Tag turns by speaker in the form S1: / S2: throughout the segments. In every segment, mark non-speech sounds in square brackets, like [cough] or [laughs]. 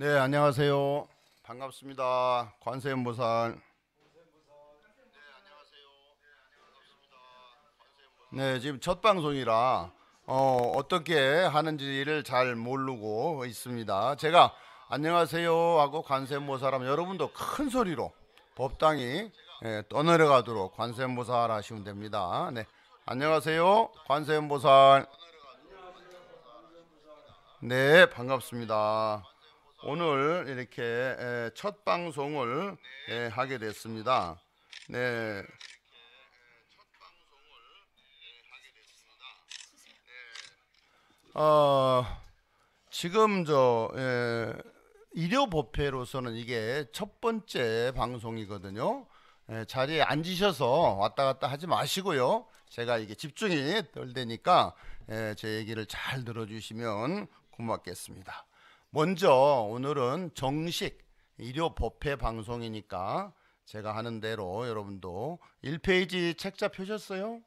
S1: 네, 안녕하세요. 반갑습니다. 관세음보살. 네, 네, 지금 첫 방송이라 어, 어떻게 하는지를 잘 모르고 있습니다. 제가 안녕하세요 하고 관세음보살하면 여러분도 큰 소리로 법당이 예, 떠내려가도록 관세음보살 하시면 됩니다. 네, 안녕하세요 관세음보살. 네, 반갑습니다. 오늘 이렇게 첫 방송을 하게 됐습니다. 네. 어, 지금 저 예, 일요 법회로서는 이게 첫 번째 방송이거든요. 예, 자리에 앉으셔서 왔다 갔다 하지 마시고요. 제가 이게 집중이 덜 되니까 예, 제 얘기를 잘 들어주시면 고맙겠습니다. 먼저 오늘은 정식 일요 법회 방송이니까 제가 하는 대로 여러분도 1페이지 책자 펴셨어요?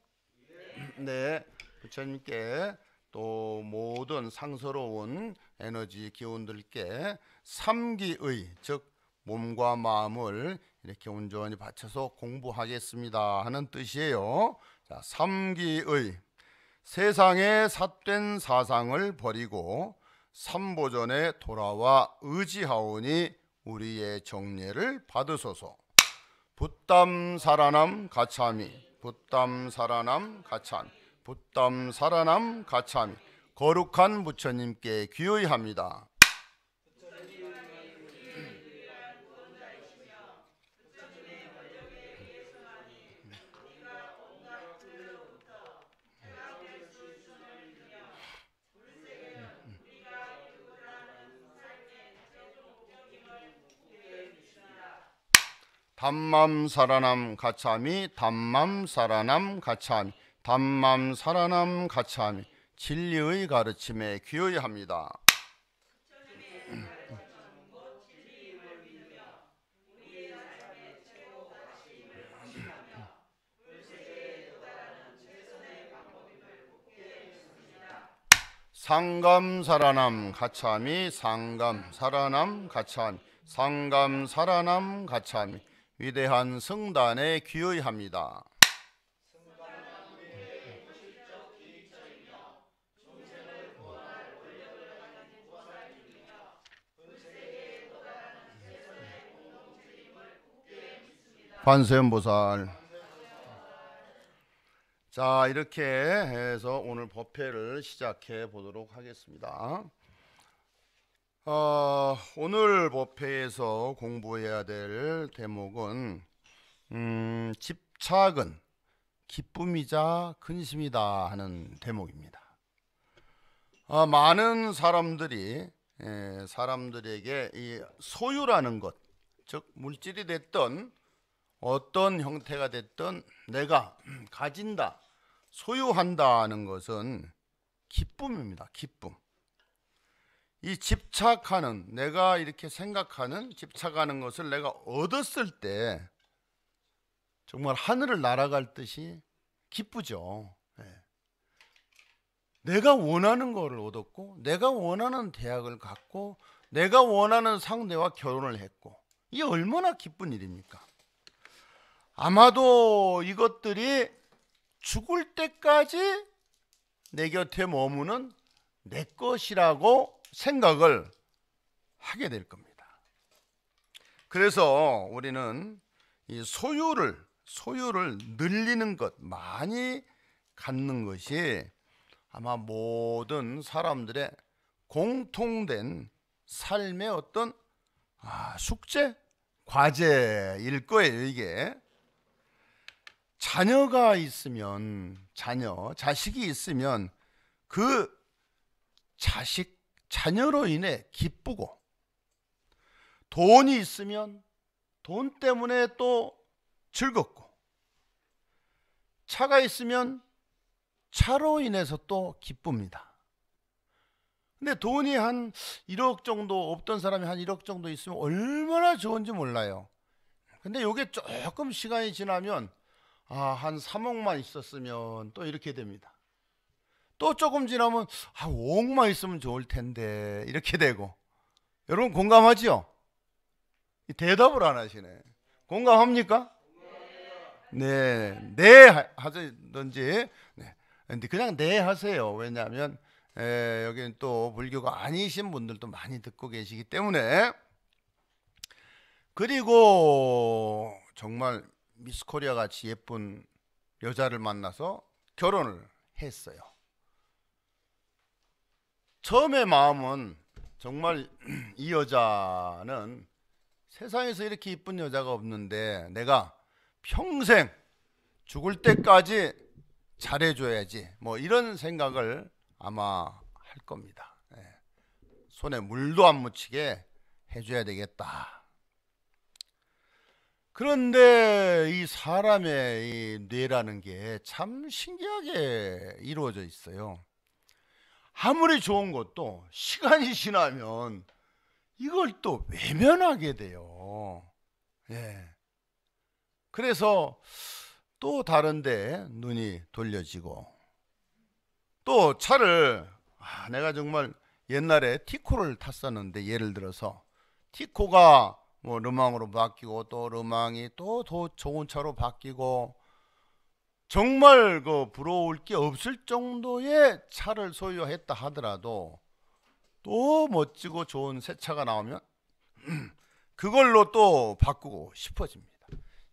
S1: 네. 부처님께 또 모든 상서로운 에너지 기운들께 삼기의 즉 몸과 마음을 이렇게 온전히 바쳐서 공부하겠습니다 하는 뜻이에요. 자, 삼기의 세상의 삿된 사상을 버리고 삼보전에 돌아와 의지하오니 우리의 정례를 받으소서. 붓담 살아남 가참이 붓담 살아남 가참이 담 살아남 가참이 거룩한 부처님께 귀의합니다. 담맘 살아남 가차미 담맘 살아남 가차미 담맘 살아남 가차미 진리의 가르침에 귀의 합니다. 상감 살아남 가참이 상감 살아남 가참이 상감 살아남 가참이 위대한 성단에 귀의합니다 관세음보살 자 이렇게 해서 오늘 법회를 시작해 보도록 하겠습니다. 어, 오늘 법회에서 공부해야 될 대목은 음, 집착은 기쁨이자 근심이다 하는 대목입니다. 어, 많은 사람들이 에, 예, 사람들에게 이 소유라는 것, 즉 물질이 됐던 어떤 형태가 됐던 내가 가진다, 소유한다는 것은 기쁨입니다. 기쁨. 이 집착하는 내가 이렇게 생각하는 집착하는 것을 내가 얻었을 때 정말 하늘을 날아갈 듯이 기쁘죠. 예. 내가 원하는 거를 얻었고 내가 원하는 대학을 갔고 내가 원하는 상대와 결혼을 했고 이게 얼마나 기쁜 일입니까? 아마도 이것들이 죽을 때까지 내 곁에 머무는 내 것이라고 생각을 하게 될 겁니다. 그래서 우리는 이 소유를 소유를 늘리는 것 많이 갖는 것이 아마 모든 사람들의 공통된 삶의 어떤 아, 숙제 과제일 거예요 이게 자녀가 있으면 자녀 자식이 있으면 그 자식 자녀로 인해 기쁘고 돈이 있으면 돈 때문에 또 즐겁고 차가 있으면 차로 인해서 또 기쁩니다. 근데 돈이 한 1억 정도 없던 사람이 한 1억 정도 있으면 얼마나 좋은지 몰라요. 근데 이게 조금 시간이 지나면 아, 한 3억만 있었으면 또 이렇게 됩니다. 또 조금 지나면 아 5억만 있으면 좋을 텐데 이렇게 되고 여러분 공감하지요? 대답을 안 하시네. 공감합니까? 네, 네 하든지 네. 근데 그냥 네 하세요. 왜냐하면 에, 여기는 또 불교가 아니신 분들도 많이 듣고 계시기 때문에 그리고 정말 미스코리아 같이 예쁜 여자를 만나서 결혼을 했어요. 처음의 마음은 정말 [clears throat] 이 여자는 세상에서 이렇게 이쁜 여자가 없는데 내가 평생 죽을 때까지 잘해줘야지 뭐 이런 생각을 아마 할 겁니다. 예. 손에 물도 안 묻히게 해줘야 되겠다. 그런데 이 사람의 이 뇌라는 게 참 신기하게 이루어져 있어요. 아무리 좋은 것도 시간이 지나면 이걸 또 외면하게 돼요. 예. 그래서 또 다른데 눈이 돌려지고 또 차를 아, 내가 정말 옛날에 티코를 탔었는데 예를 들어서 티코가 뭐 르망으로 바뀌고 또 르망이 또 더 좋은 차로 바뀌고 정말 그 부러울 게 없을 정도의 차를 소유했다 하더라도 또 멋지고 좋은 새 차가 나오면 [clears throat] 그걸로 또 바꾸고 싶어집니다.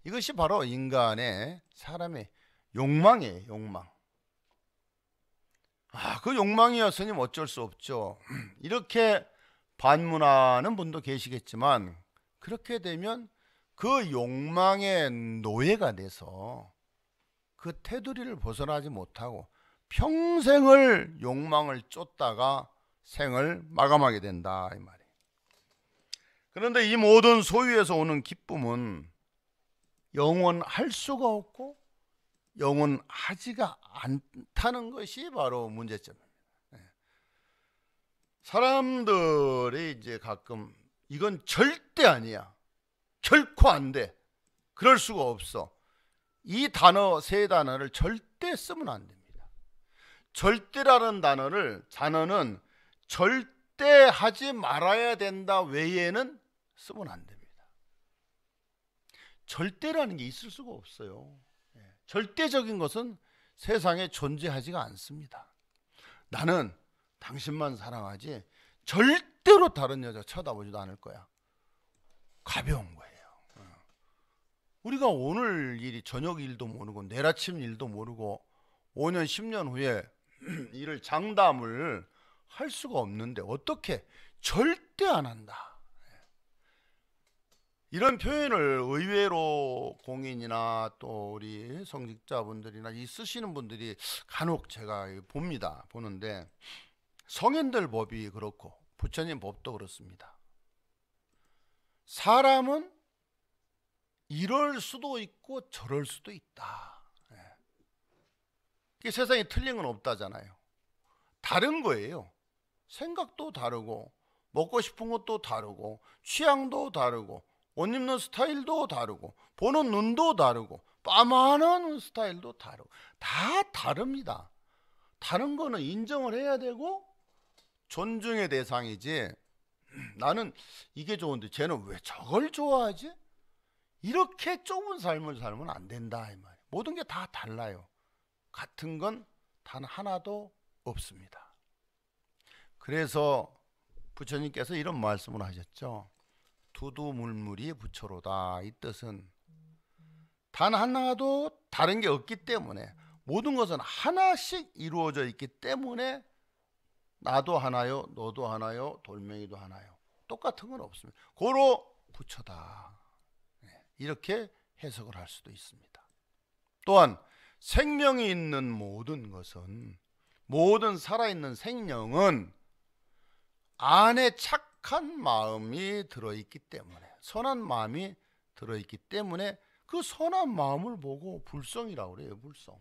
S1: 이것이 바로 인간의 사람의 욕망이 욕망. 아, 그 욕망이었으니 어쩔 수 없죠. [clears throat] 이렇게 반문하는 분도 계시겠지만 그렇게 되면 그 욕망의 노예가 돼서 그 테두리를 벗어나지 못하고 평생을 욕망을 쫓다가 생을 마감하게 된다 이 말이에요. 그런데 이 모든 소유에서 오는 기쁨은 영원할 수가 없고 영원하지가 않다는 것이 바로 문제점입니다. 예. 사람들이 이제 가끔 이건 절대 아니야. 결코 안 돼. 그럴 수가 없어. 이 단어 세 단어를 절대 쓰면 안 됩니다. 절대라는 단어를 단어는 절대 하지 말아야 된다 외에는 쓰면 안 됩니다. 절대라는 게 있을 수가 없어요. 예. 절대적인 것은 세상에 존재하지가 않습니다. 나는 당신만 사랑하지 절대로 다른 여자 쳐다보지도 않을 거야. 가벼운 거야. 우리가 오늘 일이 저녁 일도 모르고 내일 아침 일도 모르고 5년 10년 후에 [clears throat] 일을 장담을 할 수가 없는데 어떻게 절대 안 한다. 예. 이런 표현을 의외로 공인이나 또 우리 성직자분들이나 이 쓰시는 분들이 간혹 제가 봅니다. 보는데 성인들 법이 그렇고 부처님 법도 그렇습니다. 사람은 이럴 수도 있고 저럴 수도 있다. 예. 세상에 틀린 건 없다잖아요. 다른 거예요. 생각도 다르고 먹고 싶은 것도 다르고 취향도 다르고 옷 입는 스타일도 다르고 보는 눈도 다르고 빠마는 스타일도 다르고 다 다릅니다. 다른 거는 인정을 해야 되고 존중의 대상이지 나는 이게 좋은데 쟤는 왜 저걸 좋아하지? 이렇게 좁은 삶을 살면 안 된다 이 말이에요. 모든 게 다 달라요. 같은 건 단 하나도 없습니다. 그래서 부처님께서 이런 말씀을 하셨죠. 두두물물이 부처로다. 이 뜻은 단 하나도 다른 게 없기 때문에 모든 것은 하나씩 이루어져 있기 때문에 나도 하나요, 너도 하나요, 돌멩이도 하나요. 똑같은 건 없습니다. 고로 부처다. 이렇게 해석을 할 수도 있습니다. 또한 생명이 있는 모든 것은 모든 살아있는 생명은 안에 착한 마음이 들어있기 때문에 선한 마음이 들어있기 때문에 그 선한 마음을 보고 불성이라고 그래요 불성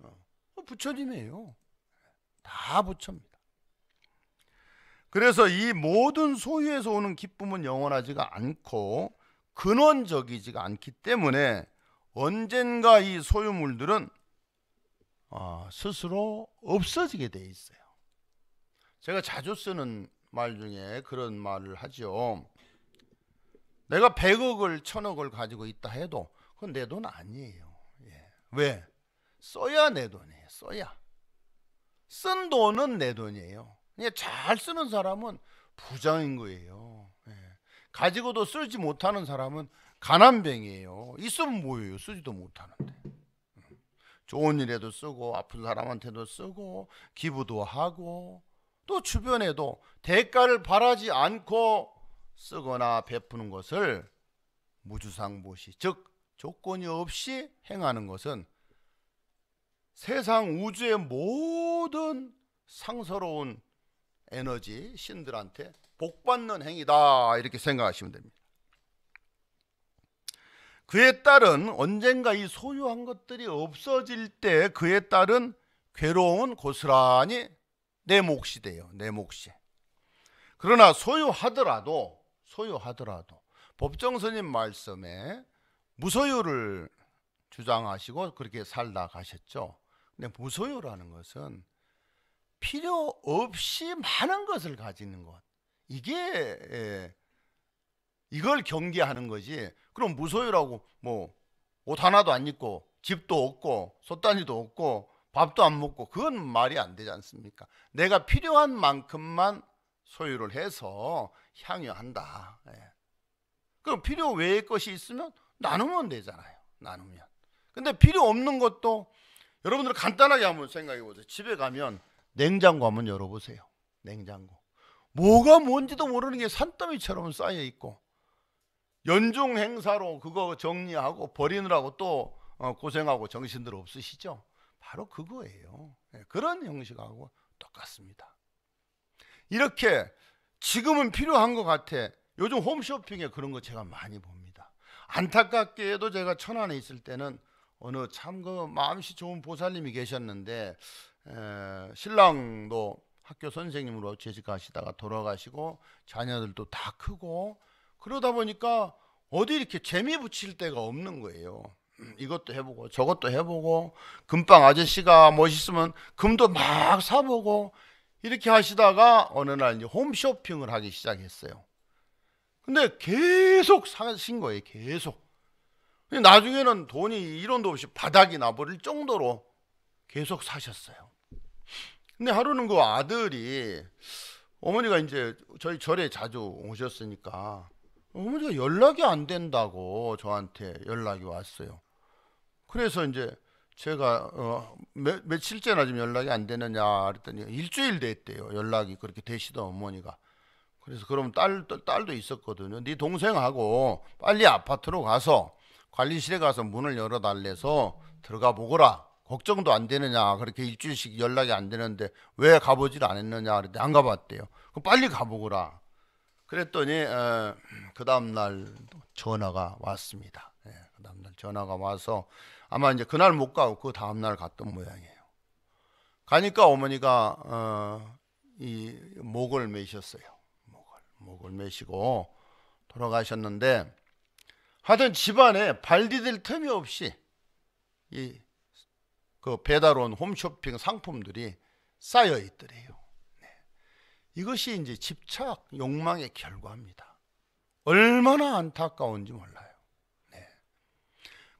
S1: 어, 뭐 부처님이에요 다 부처입니다 그래서 이 모든 소유에서 오는 기쁨은 영원하지가 않고 근원적이지가 않기 때문에 언젠가 이 소유물들은 어, 스스로 없어지게 돼 있어요. 제가 자주 쓰는 말 중에 그런 말을 하죠. 내가 100억을 1000억을 가지고 있다 해도 그건 내 돈 아니에요. 예. 왜? 써야 내 돈이에요. 써야. 쓴 돈은 내 돈이에요. 잘 쓰는 사람은 부자인 거예요. 예. 가지고도 쓰지 못하는 사람은 가난뱅이에요. 있으면 뭐예요? 쓰지도 못하는데. 좋은 일에도 쓰고 아픈 사람한테도 쓰고 기부도 하고 또 주변에도 대가를 바라지 않고 쓰거나 베푸는 것을 무주상보시 즉 조건이 없이 행하는 것은 세상 우주의 모든 상서로운 에너지 신들한테 복받는 행위다 이렇게 생각하시면 됩니다. 그에 따른 언젠가 이 소유한 것들이 없어질 때 그에 따른 괴로운 고스란히 내 몫이 돼요. 내 몫이. 그러나 소유하더라도 소유하더라도 법정스님 말씀에 무소유를 주장하시고 그렇게 살다 가셨죠. 근데 무소유라는 것은 필요 없이 많은 것을 가지는 것. 이게 예, 이걸 경계하는 거지. 그럼 무소유라고 뭐 옷 하나도 안 입고 집도 없고 솥단지도 없고 밥도 안 먹고 그건 말이 안 되지 않습니까? 내가 필요한 만큼만 소유를 해서 향유한다. 예. 그럼 필요 외의 것이 있으면 나누면 되잖아요. 나누면. 근데 필요 없는 것도 여러분들 간단하게 한번 생각해 보세요. 집에 가면 냉장고 한번 열어보세요. 냉장고. 뭐가 뭔지도 모르는 게 산더미처럼 쌓여 있고 연중 행사로 그거 정리하고 버리느라고 또 어, 고생하고 정신들 없으시죠? 바로 그거예요. 예, 그런 형식하고 똑같습니다. 이렇게 지금은 필요한 것 같아. 요즘 홈쇼핑에 그런 거 제가 많이 봅니다. 안타깝게도 제가 천안에 있을 때는 어느 참그 마음씨 좋은 보살님이 계셨는데 에, 신랑도 학교 선생님으로 재직하시다가 돌아가시고 자녀들도 다 크고 그러다 보니까 어디 이렇게 재미 붙일 데가 없는 거예요. 음, 이것도 해보고 저것도 해보고 금방 아저씨가 멋있으면 금도 막 사보고 이렇게 하시다가 어느 날 이제 홈쇼핑을 하기 시작했어요. 근데 계속 사신 거예요. 계속. 나중에는 돈이 이론도 없이 바닥이 나버릴 정도로 계속 사셨어요. 근데 하루는 그 아들이 어머니가 이제 저희 절에 자주 오셨으니까 어머니가 연락이 안 된다고 저한테 연락이 왔어요. 그래서 이제 제가 어, 며, 며칠째나 지금 연락이 안 되느냐 그랬더니 일주일 됐대요. 연락이 그렇게 되시던 어머니가. 그래서 그럼 딸, 딸도 있었거든요. 네 동생하고 빨리 아파트로 가서 관리실에 가서 문을 열어달래서 들어가 보거라. 걱정도 안 되느냐 그렇게 일주일씩 연락이 안 되는데 왜 가보질 않았느냐 그랬더니 안 가봤대요. 그럼 빨리 가보거라. 그랬더니 에, 어, 그 다음 날 전화가 왔습니다. 예, 그 다음 날 전화가 와서 아마 이제 그날 못 가고 그 다음 날 갔던 모양이에요. 가니까 어머니가 어, 이 목을 메셨어요. 목을 목을 메시고 돌아가셨는데 하여튼 집안에 발디딜 틈이 없이 이그 배달온 홈쇼핑 상품들이 쌓여 있더래요. 네. 이것이 이제 집착 욕망의 결과입니다. 얼마나 안타까운지 몰라요. 네.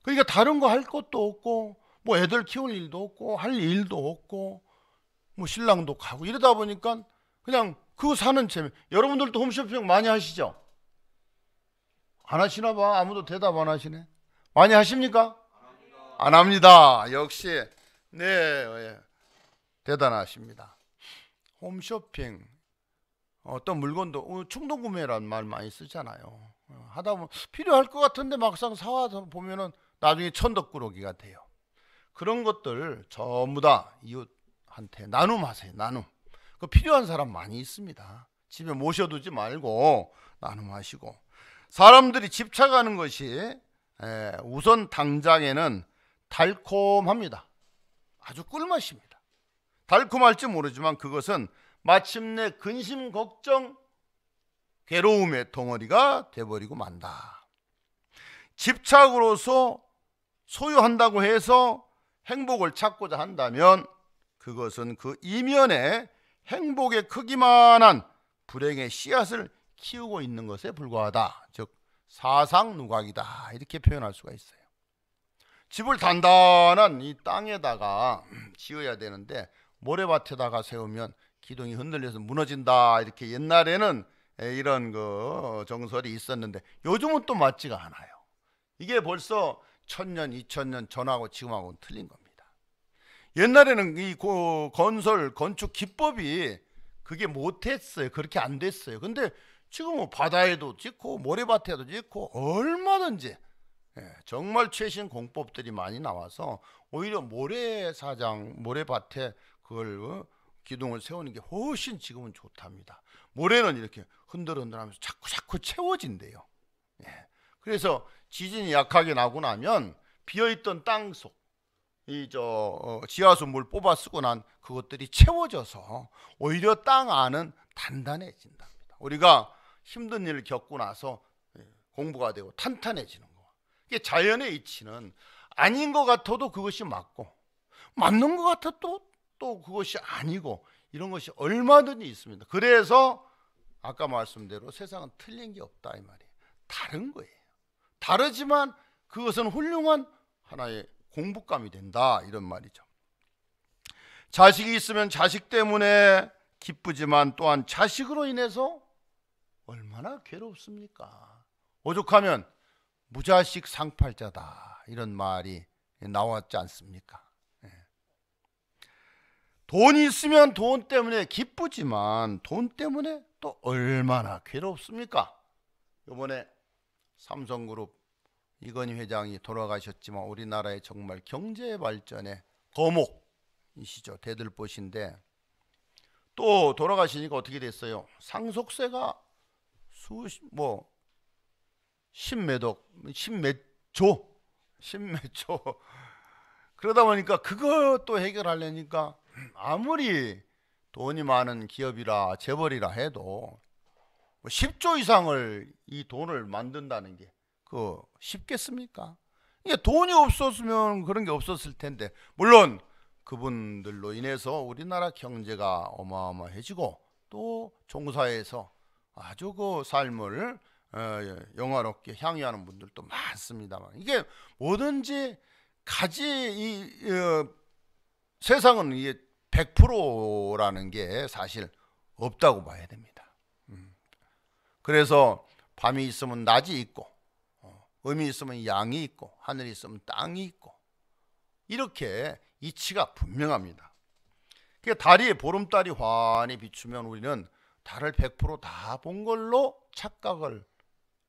S1: 그러니까 다른 거 할 것도 없고 뭐 애들 키울 일도 없고 할 일도 없고 뭐 신랑도 가고 이러다 보니까 그냥 그 사는 재미. 여러분들도 홈쇼핑 많이 하시죠? 안 하시나 봐. 아무도 대답 안 하시네. 많이 하십니까? 안 합니다. 안 합니다. 역시 네, 예. 대단하십니다. 홈쇼핑 어떤 물건도 어, 충동 구매란 말 많이 쓰잖아요. 어, 하다 보면 필요할 것 같은데 막상 사와서 보면은 나중에 천덕꾸러기가 돼요. 그런 것들 전부 다 이웃한테 나눔하세요. 나눔. 그 필요한 사람 많이 있습니다. 집에 모셔두지 말고 나눔하시고 사람들이 집착하는 것이 예, 우선 당장에는 달콤합니다. 아주 꿀맛입니다. 달콤할지 모르지만 그것은 마침내 근심 걱정 괴로움의 덩어리가 돼버리고 만다. 집착으로서 소유한다고 해서 행복을 찾고자 한다면 그것은 그 이면에 행복의 크기만한 불행의 씨앗을 키우고 있는 것에 불과하다. 즉 사상 누각이다. 이렇게 표현할 수가 있어요. 집을 단단한 이 땅에다가 지어야 되는데 모래밭에다가 세우면 기둥이 흔들려서 무너진다 이렇게 옛날에는 이런 그 정설이 있었는데 요즘은 또 맞지가 않아요. 이게 벌써 천년, 이천년 전하고 지금하고는 틀린 겁니다. 옛날에는 이 고, 건설 건축 기법이 그게 못했어요. 그렇게 안 됐어요. 근데 지금 뭐 바다에도 짓고 모래밭에도 짓고 얼마든지 예, 정말 최신 공법들이 많이 나와서 오히려 모래사장, 모래밭에 그걸 어? 기둥을 세우는 게 훨씬 지금은 좋답니다. 모래는 이렇게 흔들흔들하면서 자꾸 자꾸 채워진대요. 예. 그래서 지진이 약하게 나고 나면 비어있던 땅 속, 이저 어, 지하수 물 뽑아 쓰고 난 그것들이 채워져서 오히려 땅 안은 단단해진답니다. 우리가 힘든 일을 겪고 나서 예, 공부가 되고 탄탄해지는. 자연의 이치는 아닌 것 같아도 그것이 맞고 맞는 것 같아도 또 그것이 아니고 이런 것이 얼마든지 있습니다. 그래서 아까 말씀대로 세상은 틀린 게 없다 이 말이에요. 다른 거예요. 다르지만 그것은 훌륭한 하나의 공부감이 된다 이런 말이죠. 자식이 있으면 자식 때문에 기쁘지만 또한 자식으로 인해서 얼마나 괴롭습니까? 오죽하면 무자식 상팔자다 이런 말이 나왔지 않습니까? 예. 돈 있으면 돈 때문에 기쁘지만 돈 때문에 또 얼마나 괴롭습니까? 이번에 삼성그룹 이건희 회장이 돌아가셨지만 우리나라의 정말 경제 발전의 거목이시죠. 대들보신데 또 돌아가시니까 어떻게 됐어요? 상속세가 수뭐 십몇억, 십몇조, 십몇조. 그러다 보니까 그것도 해결하려니까 아무리 돈이 많은 기업이라 재벌이라 해도 10조 뭐 이상을 이 돈을 만든다는 게 그 쉽겠습니까? 이게 돈이 없었으면 그런 게 없었을 텐데 물론 그분들로 인해서 우리나라 경제가 어마어마해지고 또 종사에서 아주 그 삶을 어, 예, 영화롭게 향유하는 분들도 많습니다만 이게 뭐든지 가지 이 어, 세상은 이게 100%라는 게 사실 없다고 봐야 됩니다. 음. 그래서 밤이 있으면 낮이 있고 어, 음이 있으면 양이 있고 하늘이 있으면 땅이 있고 이렇게 이치가 분명합니다. 그러니까 달이 보름달이 환히 비추면 우리는 달을 100%다 본 걸로 착각을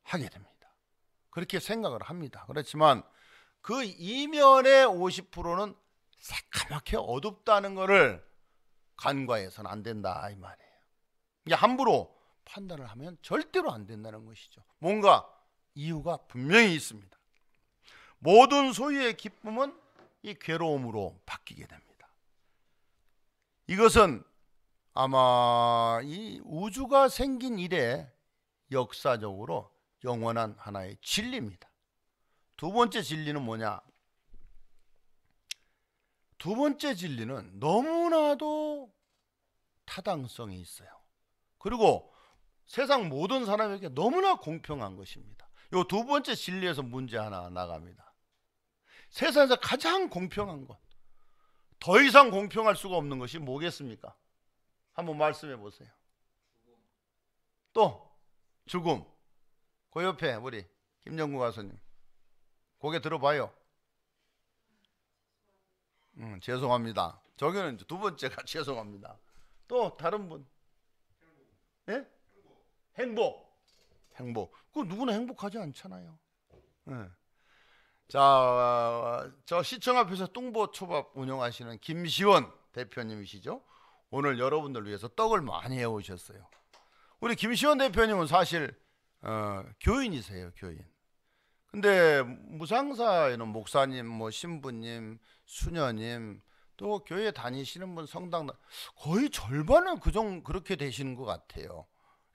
S1: 하게 됩니다. 그렇게 생각을 합니다. 그렇지만 그 이면의 50%는 새까맣게 어둡다는 것을 간과해서는 안 된다 이 말이에요. 이게 함부로 판단을 하면 절대로 안 된다는 것이죠. 뭔가 이유가 분명히 있습니다. 모든 소유의 기쁨은 이 괴로움으로 바뀌게 됩니다. 이것은 아마 이 우주가 생긴 이래 역사적으로 영원한 하나의 진리입니다. 두 번째 진리는 뭐냐? 두 번째 진리는 너무나도 타당성이 있어요. 그리고 세상 모든 사람에게 너무나 공평한 것입니다. 이 두 번째 진리에서 문제 하나 나갑니다. 세상에서 가장 공평한 것. 더 이상 공평할 수가 없는 것이 뭐겠습니까? 한번 말씀해 보세요. 또 죽음. 그 옆에 우리 김정구 가수님 고개 들어봐요. 음, 죄송합니다. 저기는 두 번째가 [laughs] 죄송합니다. 또 다른 분. 예? 행복. 행복. 그 누구나 행복하지 않잖아요. 네. 자, 저 시청 앞에서 뚱보 초밥 운영하시는 김시원 대표님이시죠? 오늘 여러분들 위해서 떡을 많이 해오셨어요. 우리 김시원 대표님은 사실 어, 교인이세요, 교인. 근데 무상사에는 목사님, 뭐 신부님, 수녀님, 또 교회 다니시는 분 성당 거의 절반은 그정 그렇게 되시는 것 같아요.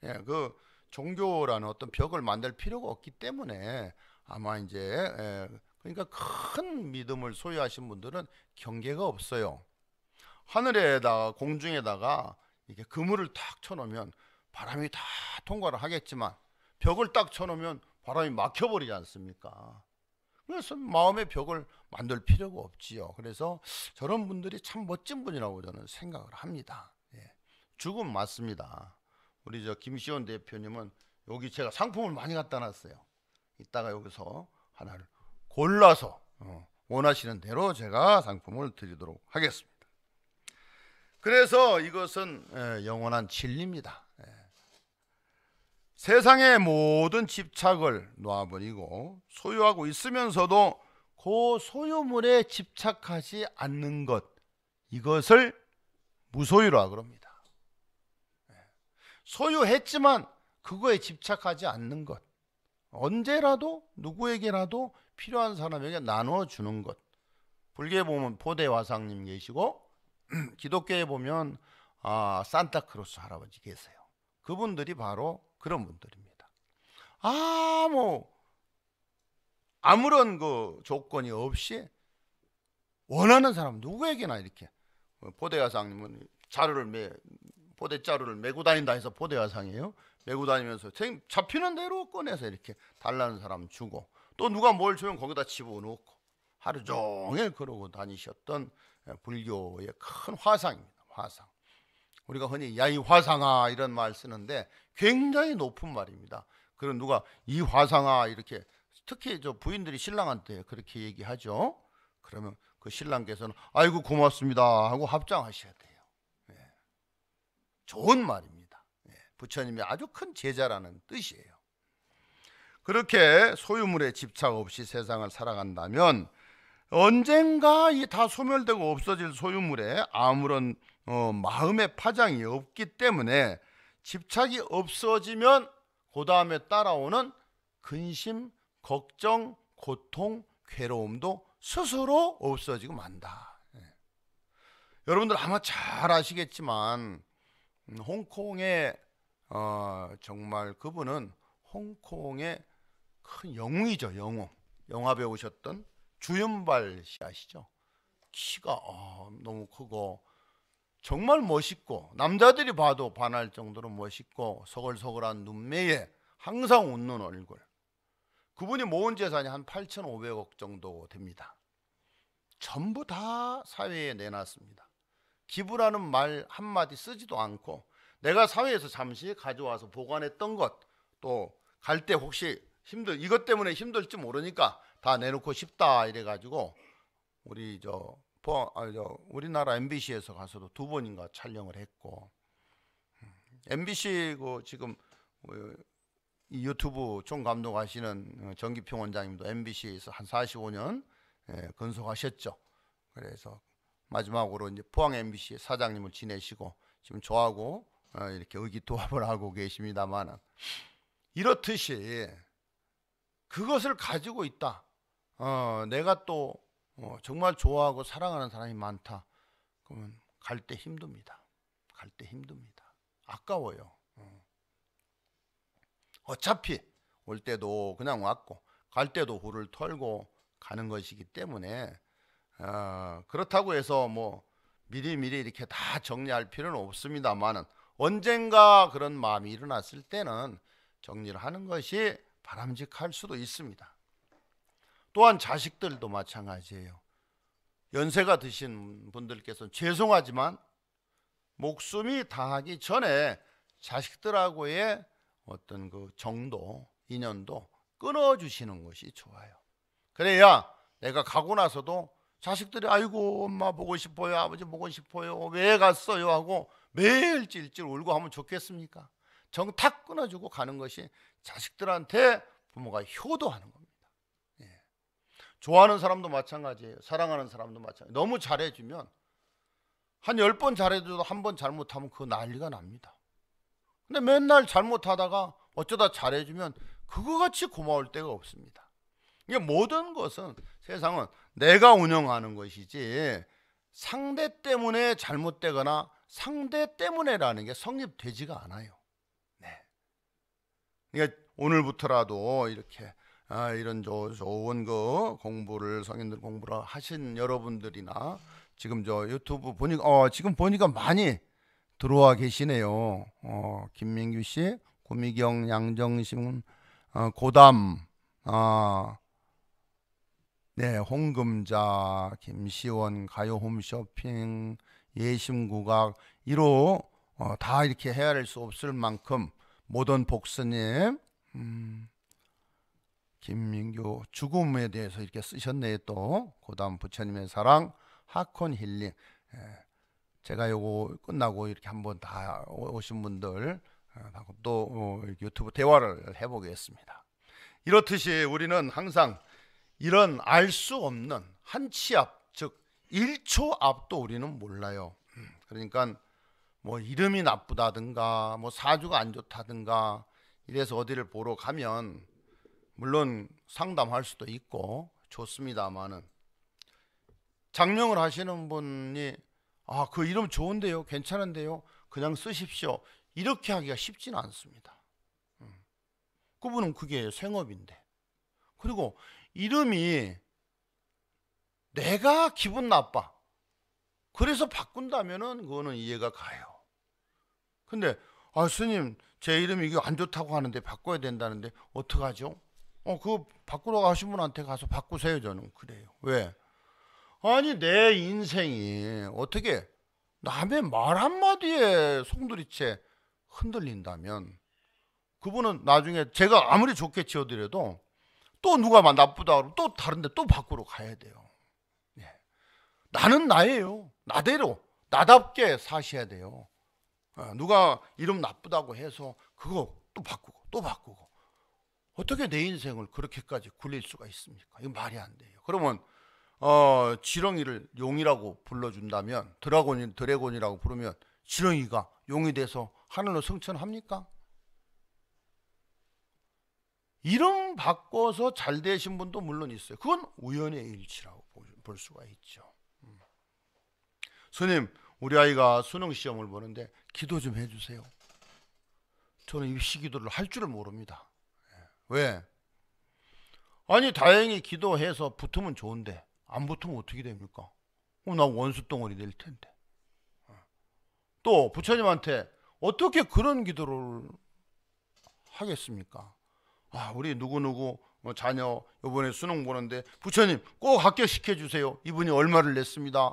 S1: 예, 그 종교라는 어떤 벽을 만들 필요가 없기 때문에 아마 이제 예, 그러니까 큰 믿음을 소유하신 분들은 경계가 없어요. 하늘에다가 공중에다가 이게 그물을 탁 쳐놓으면 바람이 다 통과를 하겠지만 벽을 딱 쳐놓으면 바람이 막혀버리지 않습니까? 그래서 마음의 벽을 만들 필요가 없지요. 그래서 저런 분들이 참 멋진 분이라고 저는 생각을 합니다. 예. 죽음 맞습니다. 우리 저 김시원 대표님은 여기 제가 상품을 많이 갖다 놨어요. 이따가 여기서 하나를 골라서 어, 원하시는 대로 제가 상품을 드리도록 하겠습니다. 그래서 이것은 예, 영원한 진리입니다. 세상의 모든 집착을 놓아버리고 소유하고 있으면서도 그 소유물에 집착하지 않는 것 이것을 무소유라 그럽니다. 예. 소유했지만 그거에 집착하지 않는 것 언제라도 누구에게라도 필요한 사람에게 나눠주는 것 불교에 보면 포대화상님 계시고 [clears throat] 기독교에 보면 아, 산타크로스 할아버지 계세요. 그분들이 바로 그런 분들입니다. 아무 뭐. 아무런 그 조건이 없이 원하는 사람 누구에게나 이렇게 뭐 포대야상님은 자루를 매 포대 자루를 메고 다닌다 해서 포대야상이에요. 메고 다니면서 잡히는 대로 꺼내서 이렇게 달라는 사람 주고 또 누가 뭘 주면 거기다 집어넣고 하루 종일 그러고 다니셨던 예, 불교의 큰 화상입니다. 화상. 우리가 흔히 야 이 화상아 이런 말 쓰는데 굉장히 높은 말입니다. 그런 누가 이 화상아 이렇게 특히 저 부인들이 신랑한테 그렇게 얘기하죠. 그러면 그 신랑께서는 아이고 고맙습니다 하고 합장하셔야 돼요. 예. 좋은 말입니다. 예. 부처님이 아주 큰 제자라는 뜻이에요. 그렇게 소유물에 집착 없이 세상을 살아간다면 언젠가 이다 소멸되고 없어질 소유물에 아무런 어, 마음의 파장이 없기 때문에 집착이 없어지면 그 다음에 따라오는 근심, 걱정, 고통, 괴로움도 스스로 없어지고 만다. 예. 여러분들 아마 잘 아시겠지만 음, 홍콩의 어, 정말 그분은 홍콩의 큰 영웅이죠, 영웅. 영화 배우셨던 주윤발 씨 아시죠? 키가 어, 너무 크고 정말 멋있고 남자들이 봐도 반할 정도로 멋있고 서글서글한 눈매에 항상 웃는 얼굴. 그분이 모은 재산이 한 8,500억 정도 됩니다. 전부 다 사회에 내놨습니다. 기부라는 말 한마디 쓰지도 않고 내가 사회에서 잠시 가져와서 보관했던 것 또 갈 때 혹시 힘들 이것 때문에 힘들지 모르니까 다 내놓고 싶다 이래 가지고 우리 저 보아저 우리나라 MBC에서 가서도 두 번인가 촬영을 했고 MBC 음, 그 지금 뭐 이 유튜브 총 감독하시는 정기평 원장님도 MBC에서 한 45년 예, 근속하셨죠. 그래서 마지막으로 이제 포항 MBC 사장님을 지내시고 지금 저하고 어, 이렇게 의기투합을 하고 계십니다만 이렇듯이 그것을 가지고 있다. 어, 내가 또 어, 정말 좋아하고 사랑하는 사람이 많다. 그러면 갈 때 힘듭니다. 갈 때 힘듭니다. 아까워요. 어. 차피올 때도 그냥 왔고 갈 때도 후를 털고 가는 것이기 때문에 어, 그렇다고 해서 뭐 미리 미리 이렇게 다 정리할 필요는 없습니다만은 언젠가 그런 마음이 일어났을 때는 정리를 하는 것이 바람직할 수도 있습니다. 또한 자식들도 마찬가지예요. 연세가 드신 분들께서는 죄송하지만 목숨이 다하기 전에 자식들하고의 어떤 그 정도, 인연도 끊어주시는 것이 좋아요. 그래야 내가 가고 나서도 자식들이 아이고 엄마 보고 싶어요 아버지 보고 싶어요 왜 갔어요 하고 매일 찔찔 울고 하면 좋겠습니까? 정탁 끊어주고 가는 것이 자식들한테 부모가 효도하는 겁니다. 좋아하는 사람도 마찬가지예요. 사랑하는 사람도 마찬가지. 너무 잘해주면 한 열 번 잘해줘도 한 번 잘못하면 그 난리가 납니다. 근데 맨날 잘못하다가 어쩌다 잘해주면 그거같이 고마울 때가 없습니다. 이게 모든 것은 세상은 내가 운영하는 것이지 상대 때문에 잘못되거나 상대 때문에라는 게 성립되지가 않아요. 네. 그러니까 오늘부터라도 이렇게 아, 이런 저, 좋은 그 공부를 성인들 공부를 하신 여러분들이나 지금 저 유튜브 보니까 어, 지금 보니까 많이 들어와 계시네요. 어, 김민규 씨, 고미경, 양정심, 음, 어, 고담, 아, 네, 홍금자, 김시원, 가요 홈쇼핑, 예심국악 1호 어, 다 이렇게 헤아릴 수 없을 만큼 모던 복스님, 음, 김민교 죽음에 대해서 이렇게 쓰셨네요. 또 그다음 부처님의 사랑 하콘 힐링. 예, 제가 요거 끝나고 이렇게 한번 다 오신 분들 하고 아, 또 어, 유튜브 대화를 해보겠습니다. 이렇듯이 우리는 항상 이런 알 수 없는 한치 앞, 즉 1초 앞도 우리는 몰라요. 음, 그러니까 뭐 이름이 나쁘다든가 뭐 사주가 안 좋다든가 이래서 어디를 보러 가면 물론 상담할 수도 있고 좋습니다만은 장명을 하시는 분이 아 그 이름 좋은데요 괜찮은데요 그냥 쓰십시오 이렇게 하기가 쉽지는 않습니다 음. 그분은 그게 생업인데 그리고 이름이 내가 기분 나빠 그래서 바꾼다면은 그거는 이해가 가요 근데 아 스님 제 이름이 이게 안 좋다고 하는데 바꿔야 된다는데 어떡하죠 어, 그거 바꾸라고 신 분한테 가서 바꾸세요. 저는 그래요. 왜? 아니, 내 인생이 어떻게 남의 말 한마디에 송두리째 흔들린다면 그분은 나중에 제가 아무리 좋게 지어드려도 또 누가 막 나쁘다 하러또 다른데 또 바꾸러 가야 돼요. 예. 나는 나예요. 나대로 나답게 사셔야 돼요. 어, 누가 이름 나쁘다고 해서 그거 또 바꾸고 또 바꾸고 어떻게 내 인생을 그렇게까지 굴릴 수가 있습니까? 이거 말이 안 돼요. 그러면 어, 지렁이를 용이라고 불러준다면 드라곤이 드래곤이라고 부르면 지렁이가 용이 돼서 하늘로 승천합니까? 이름 바꿔서 잘 되신 분도 물론 있어요. 그건 우연의 일치라고 볼 수가 있죠. 음. 스님, 우리 아이가 수능 시험을 보는데 기도 좀 해주세요. 저는 입시 기도를 할 줄을 모릅니다. 왜? 아니 다행히 기도해서 붙으면 좋은데 안 붙으면 어떻게 됩니까? 어, 나 원수 덩어리 될 텐데. 어. 또 부처님한테 어떻게 그런 기도를 하겠습니까? 아, 우리 누구누구 뭐 자녀 이번에 수능 보는데 부처님 꼭 합격시켜 주세요. 이분이 얼마를 냈습니다.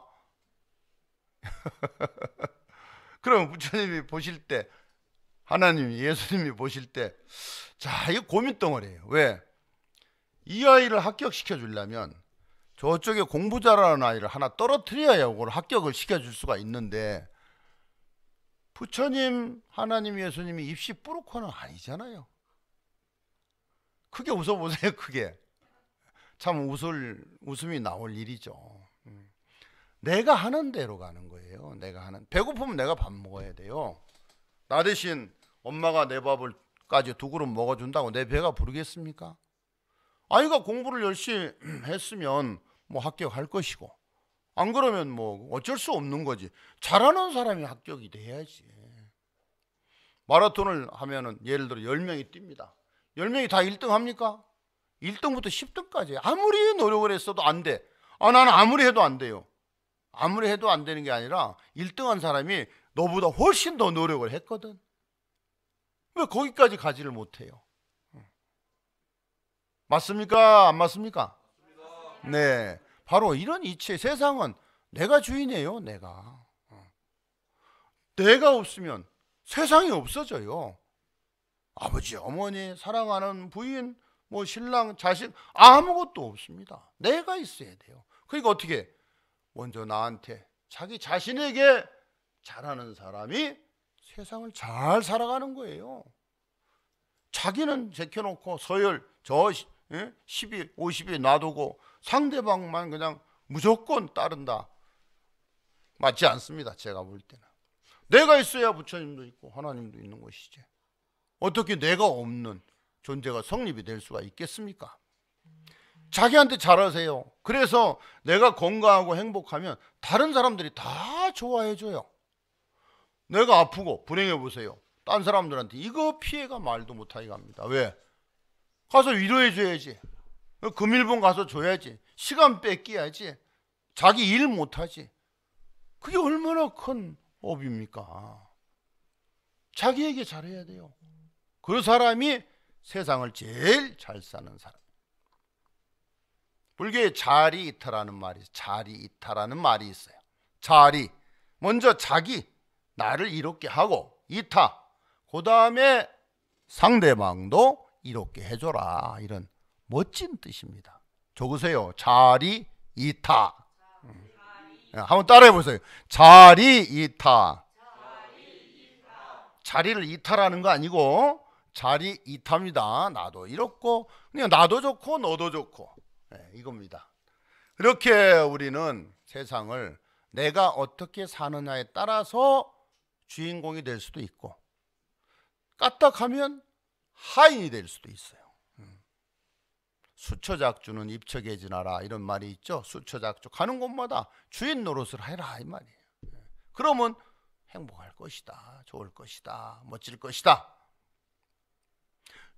S1: [laughs] 그럼 부처님이 보실 때 하나님 예수님이 보실 때, 자, 이거 고민덩어리예요. 왜? 이 아이를 합격시켜 주려면 저쪽에 공부 잘하는 아이를 하나 떨어뜨려야 이걸 합격을 시켜줄 수가 있는데 부처님 하나님 예수님이 입시 뿌르코는 아니잖아요. 크게 웃어보세요, 크게. 참 웃을, 웃음이 나올 일이죠. 음. 내가 하는 대로 가는 거예요. 내가 하는. 배고프면 내가 밥 먹어야 돼요. 나 대신 엄마가 내 밥을 까지 두 그릇 먹어준다고 내 배가 부르겠습니까? 아이가 공부를 열심히 [clears throat] 했으면 뭐 합격할 것이고 안 그러면 뭐 어쩔 수 없는 거지. 잘하는 사람이 합격이 돼야지. 마라톤을 하면은 예를 들어 10명이 뜁니다. 10명이 다 1등 합니까? 1등부터 10등까지 아무리 노력을 했어도 안 돼. 아, 나는 아무리 해도 안 돼요. 아무리 해도 안 되는 게 아니라 1등한 사람이 너보다 훨씬 더 노력을 했거든. 왜 거기까지 가지를 못해요? 맞습니까? 안 맞습니까? 네. 바로 이런 이치 세상은 내가 주인이에요, 내가. 내가 없으면 세상이 없어져요. 아버지, 어머니, 사랑하는 부인, 뭐 신랑, 자식 아무것도 없습니다. 내가 있어야 돼요. 그러니까 어떻게 먼저 나한테 자기 자신에게 잘하는 사람이 세상을 잘 살아가는 거예요. 자기는 제껴놓고 서열 저 10위, 50위 예? 놔두고 상대방만 그냥 무조건 따른다. 맞지 않습니다. 제가 볼 때는. 내가 있어야 부처님도 있고 하나님도 있는 것이지. 어떻게 내가 없는 존재가 성립이 될 수가 있겠습니까? 자기한테 잘하세요. 그래서 내가 건강하고 행복하면 다른 사람들이 다 좋아해줘요. 내가 아프고 불행해 보세요. 딴 사람들한테 이거 피해가 말도 못하게 갑니다. 왜? 가서 위로해 줘야지. 금일본 가서 줘야지. 시간 뺏기야지. 자기 일 못하지. 그게 얼마나 큰 업입니까? 자기에게 잘해야 돼요. 그 사람이 세상을 제일 잘 사는 사람. 불교에 자리 이타라는 말이 자리 이타라는 말이 있어요. 자리. 먼저 자기 나를 이롭게 하고 이타 그 다음에 상대방도 이롭게 해줘라 이런 멋진 뜻입니다 적으세요 자리 이타 음. 한번 따라해보세요 자리 이타 자리를 이탈하는 거 아니고 자리 이탑니다. 나도 이렇고 그냥 나도 좋고 너도 좋고 네, 이겁니다. 이렇게 우리는 세상을 내가 어떻게 사느냐에 따라서 주인공이 될 수도 있고 까딱하면 하인이 될 수도 있어요. 음. 수초작주는 입척에 지나라 이런 말이 있죠. 수초작주 가는 곳마다 주인 노릇을 해라 이 말이에요. 예. 그러면 행복할 것이다, 좋을 것이다, 멋질 것이다.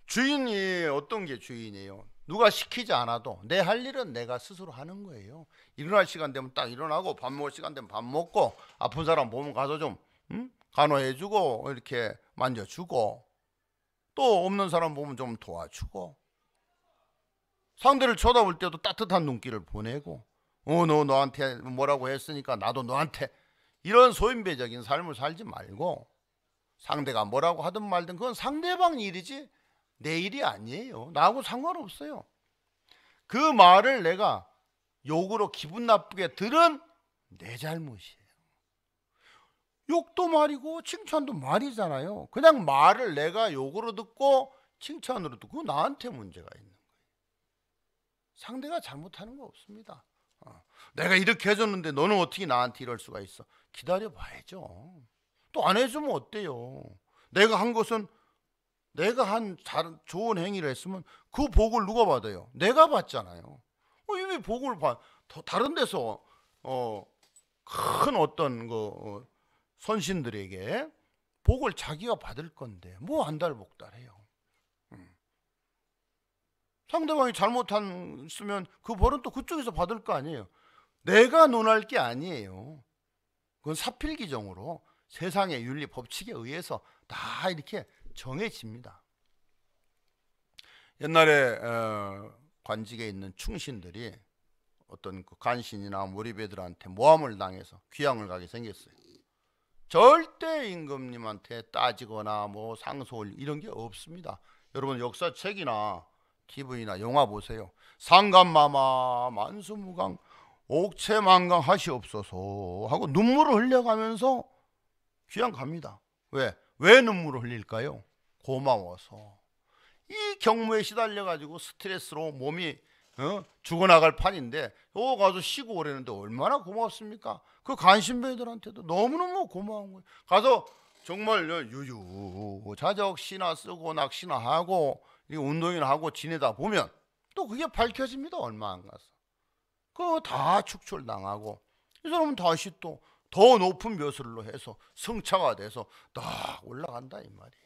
S1: 주인이 어떤 게 주인이에요? 누가 시키지 않아도 내 할 일은 내가 스스로 하는 거예요. 일어날 시간 되면 딱 일어나고 밥 먹을 시간 되면 밥 먹고 아픈 사람 보면 가서 좀 응? 음? 간호해주고 이렇게 만져주고 또 없는 사람 보면 좀 도와주고 상대를 쳐다볼 때도 따뜻한 눈길을 보내고 어 너 너한테 뭐라고 했으니까 나도 너한테 이런 소인배적인 삶을 살지 말고 상대가 뭐라고 하든 말든 그건 상대방 일이지 내 일이 아니에요. 나하고 상관없어요. 그 말을 내가 욕으로 기분 나쁘게 들은 내 잘못이에요. 욕도 말이고 칭찬도 말이잖아요. 그냥 말을 내가 욕으로 듣고 칭찬으로 듣고 나한테 문제가 있는 거예요. 상대가 잘못하는 거 없습니다. 어. 내가 이렇게 해줬는데 너는 어떻게 나한테 이럴 수가 있어? 기다려봐야죠. 또 안 해주면 어때요? 내가 한 것은 내가 한 잘, 좋은 행위를 했으면 그 복을 누가 받아요? 내가 받잖아요. 어, 이미 복을 받, 다른 데서 어, 큰 어떤 그 선신들에게 복을 자기가 받을 건데 뭐 안달복달해요. 음. 상대방이 잘못한 쓰면 그 벌은 또 그쪽에서 받을 거 아니에요. 내가 논할 게 아니에요. 그건 사필기정으로 세상의 윤리 법칙에 의해서 다 이렇게 정해집니다. 옛날에 어, 관직에 있는 충신들이 어떤 그 간신이나 무리배들한테 모함을 당해서 귀양을 가게 생겼어요. 절대 임금님한테 따지거나 뭐 상소올 이런 게 없습니다. 여러분 역사책이나 TV나 영화 보세요. 상감마마 만수무강 옥체만강 하시옵소서 하고 눈물을 흘려가면서 귀양 갑니다. 왜? 왜 눈물을 흘릴까요? 고마워서. 이 경무에 시달려가지고 스트레스로 몸이 어? 죽어나갈 판인데 어 가서 쉬고 오래는데 얼마나 고맙습니까? 그 간신배들한테도 너무너무 고마운 거예요. 가서 정말 유유자적 시나 쓰고 낚시나 하고 운동이나 하고 지내다 보면 또 그게 밝혀집니다. 얼마 안 가서 그다 축출당하고 이 사람은 다시 또 더 높은 묘술로 해서 성차가 돼서 딱 올라간다 이 말이에요.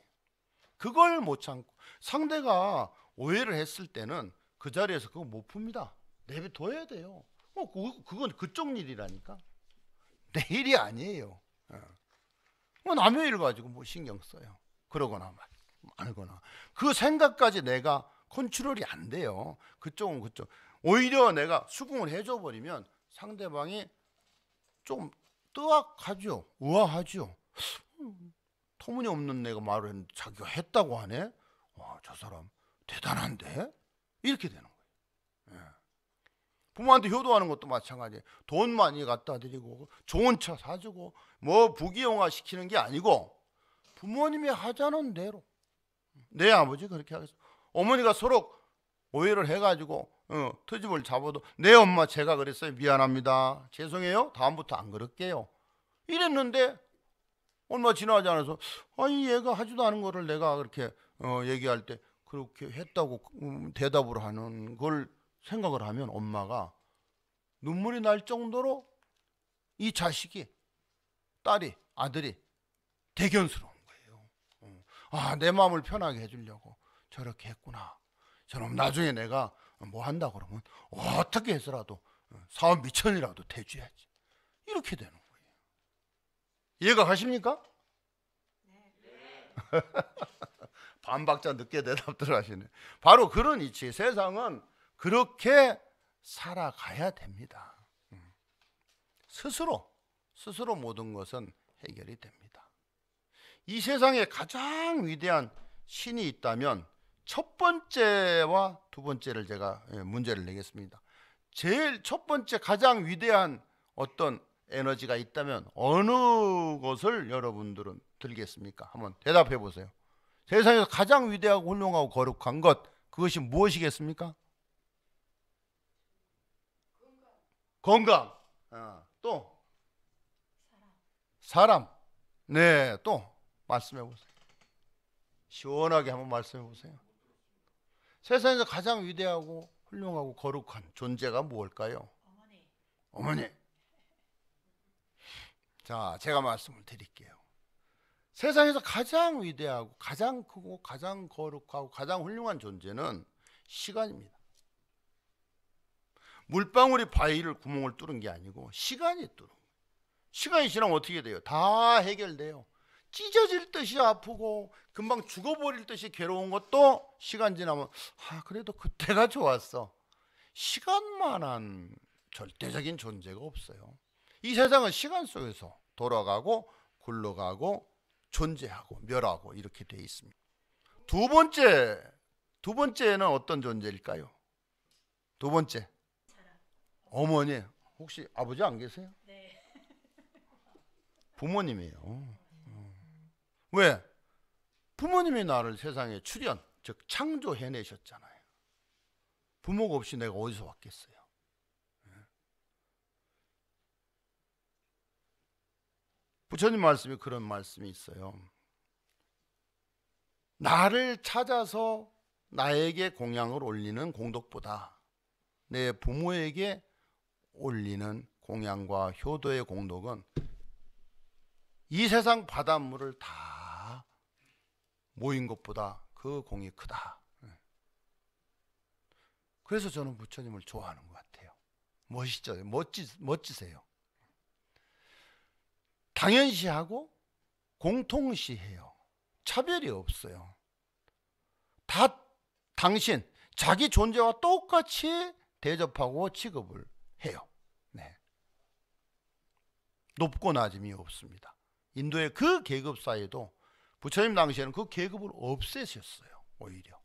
S1: 그걸 못 참고 상대가 오해를 했을 때는 그 자리에서 그거 못 풉니다. 내비둬야 돼요. 어, 그, 그건 그쪽 일이라니까. 내 일이 아니에요. 어. 어. 남의 일 가지고 뭐 신경 써요. 그러거나 말거나. 그 생각까지 내가 컨트롤이 안 돼요. 그쪽은 그쪽. 오히려 내가 수긍을 해줘 버리면 상대방이 좀 뜨악하죠. 우아하죠. 음, 터무니없는 내가 말을 했는데 자기가 했다고 하네. 와, 저 사람 대단한데? 이렇게 되는 거예요. 예. 부모한테 효도하는 것도 마찬가지예요. 돈 많이 갖다 드리고 좋은 차 사주고 뭐 부귀영화 시키는 게 아니고 부모님이 하자는 대로 내 아버지 그렇게 하겠어. 어머니가 서로 오해를 해가지고 어, 트집을 잡아도 내 엄마 제가 그랬어요. 미안합니다. 죄송해요. 다음부터 안 그럴게요. 이랬는데 얼마 지나지 않아서 아니 얘가 하지도 않은 거를 내가 그렇게 어, 얘기할 때 그렇게 했다고 음, 대답을 하는 걸 생각을 하면 엄마가 눈물이 날 정도로 이 자식이 딸이 아들이 대견스러운 거예요. 어. 아, 내 마음을 편하게 해주려고 저렇게 했구나. 저놈 나중에 내가 뭐 한다 그러면 어떻게 해서라도 어, 사업 미천이라도 대줘야지. 이렇게 되는 거예요. 이해가 가십니까? 네. [laughs] 반박자 늦게 대답들 하시네. 바로 그런 이치. 세상은 그렇게 살아가야 됩니다. 음. 스스로, 스스로 모든 것은 해결이 됩니다. 이 세상에 가장 위대한 신이 있다면 첫 번째와 두 번째를 제가 예, 문제를 내겠습니다. 제일 첫 번째 가장 위대한 어떤 에너지가 있다면 어느 것을 여러분들은 들겠습니까? 한번 대답해 보세요. 세상에서 가장 위대하고 훌륭하고 거룩한 것 그것이 무엇이겠습니까? 건강. 어, 또 사람. 네, 또 말씀해 보세요. 시원하게 한번 말씀해 보세요. 세상에서 가장 위대하고 훌륭하고 거룩한 존재가 무엇일까요? 어머니. 어머니. 자, 제가 말씀을 드릴게요. 세상에서 가장 위대하고 가장 크고 가장 거룩하고 가장 훌륭한 존재는 시간입니다. 물방울이 바위를 구멍을 뚫은 게 아니고 시간이 뚫은 시간이 지나면 어떻게 돼요? 다 해결돼요. 찢어질 듯이 아프고 금방 죽어버릴 듯이 괴로운 것도 시간 지나면 아 그래도 그때가 좋았어. 시간만한 절대적인 존재가 없어요. 이 세상은 시간 속에서 돌아가고 굴러가고 존재하고 멸하고 이렇게 되어 있습니다. 두 번째, 두 번째는 어떤 존재일까요? 두 번째. 어머니, 혹시 아버지 안 계세요? 네. 부모님이에요. 음. 왜? 부모님이 나를 세상에 출현, 즉 창조해내셨잖아요. 부모가 없이 내가 어디서 왔겠어요? 부처님 말씀이 그런 말씀이 있어요. 나를 찾아서 나에게 공양을 올리는 공덕보다 내 부모에게 올리는 공양과 효도의 공덕은 이 세상 바닷물을 다 모인 것보다 그 공이 크다. 그래서 저는 부처님을 좋아하는 것 같아요. 멋있죠. 멋지, 멋지세요. 당연시하고 공통시해요. 차별이 없어요. 다 당신, 자기 존재와 똑같이 대접하고 취급을 해요. 네. 높고 낮음이 없습니다. 인도의 그 계급 사이에도 부처님 당시에는 그 계급을 없애셨어요. 오히려.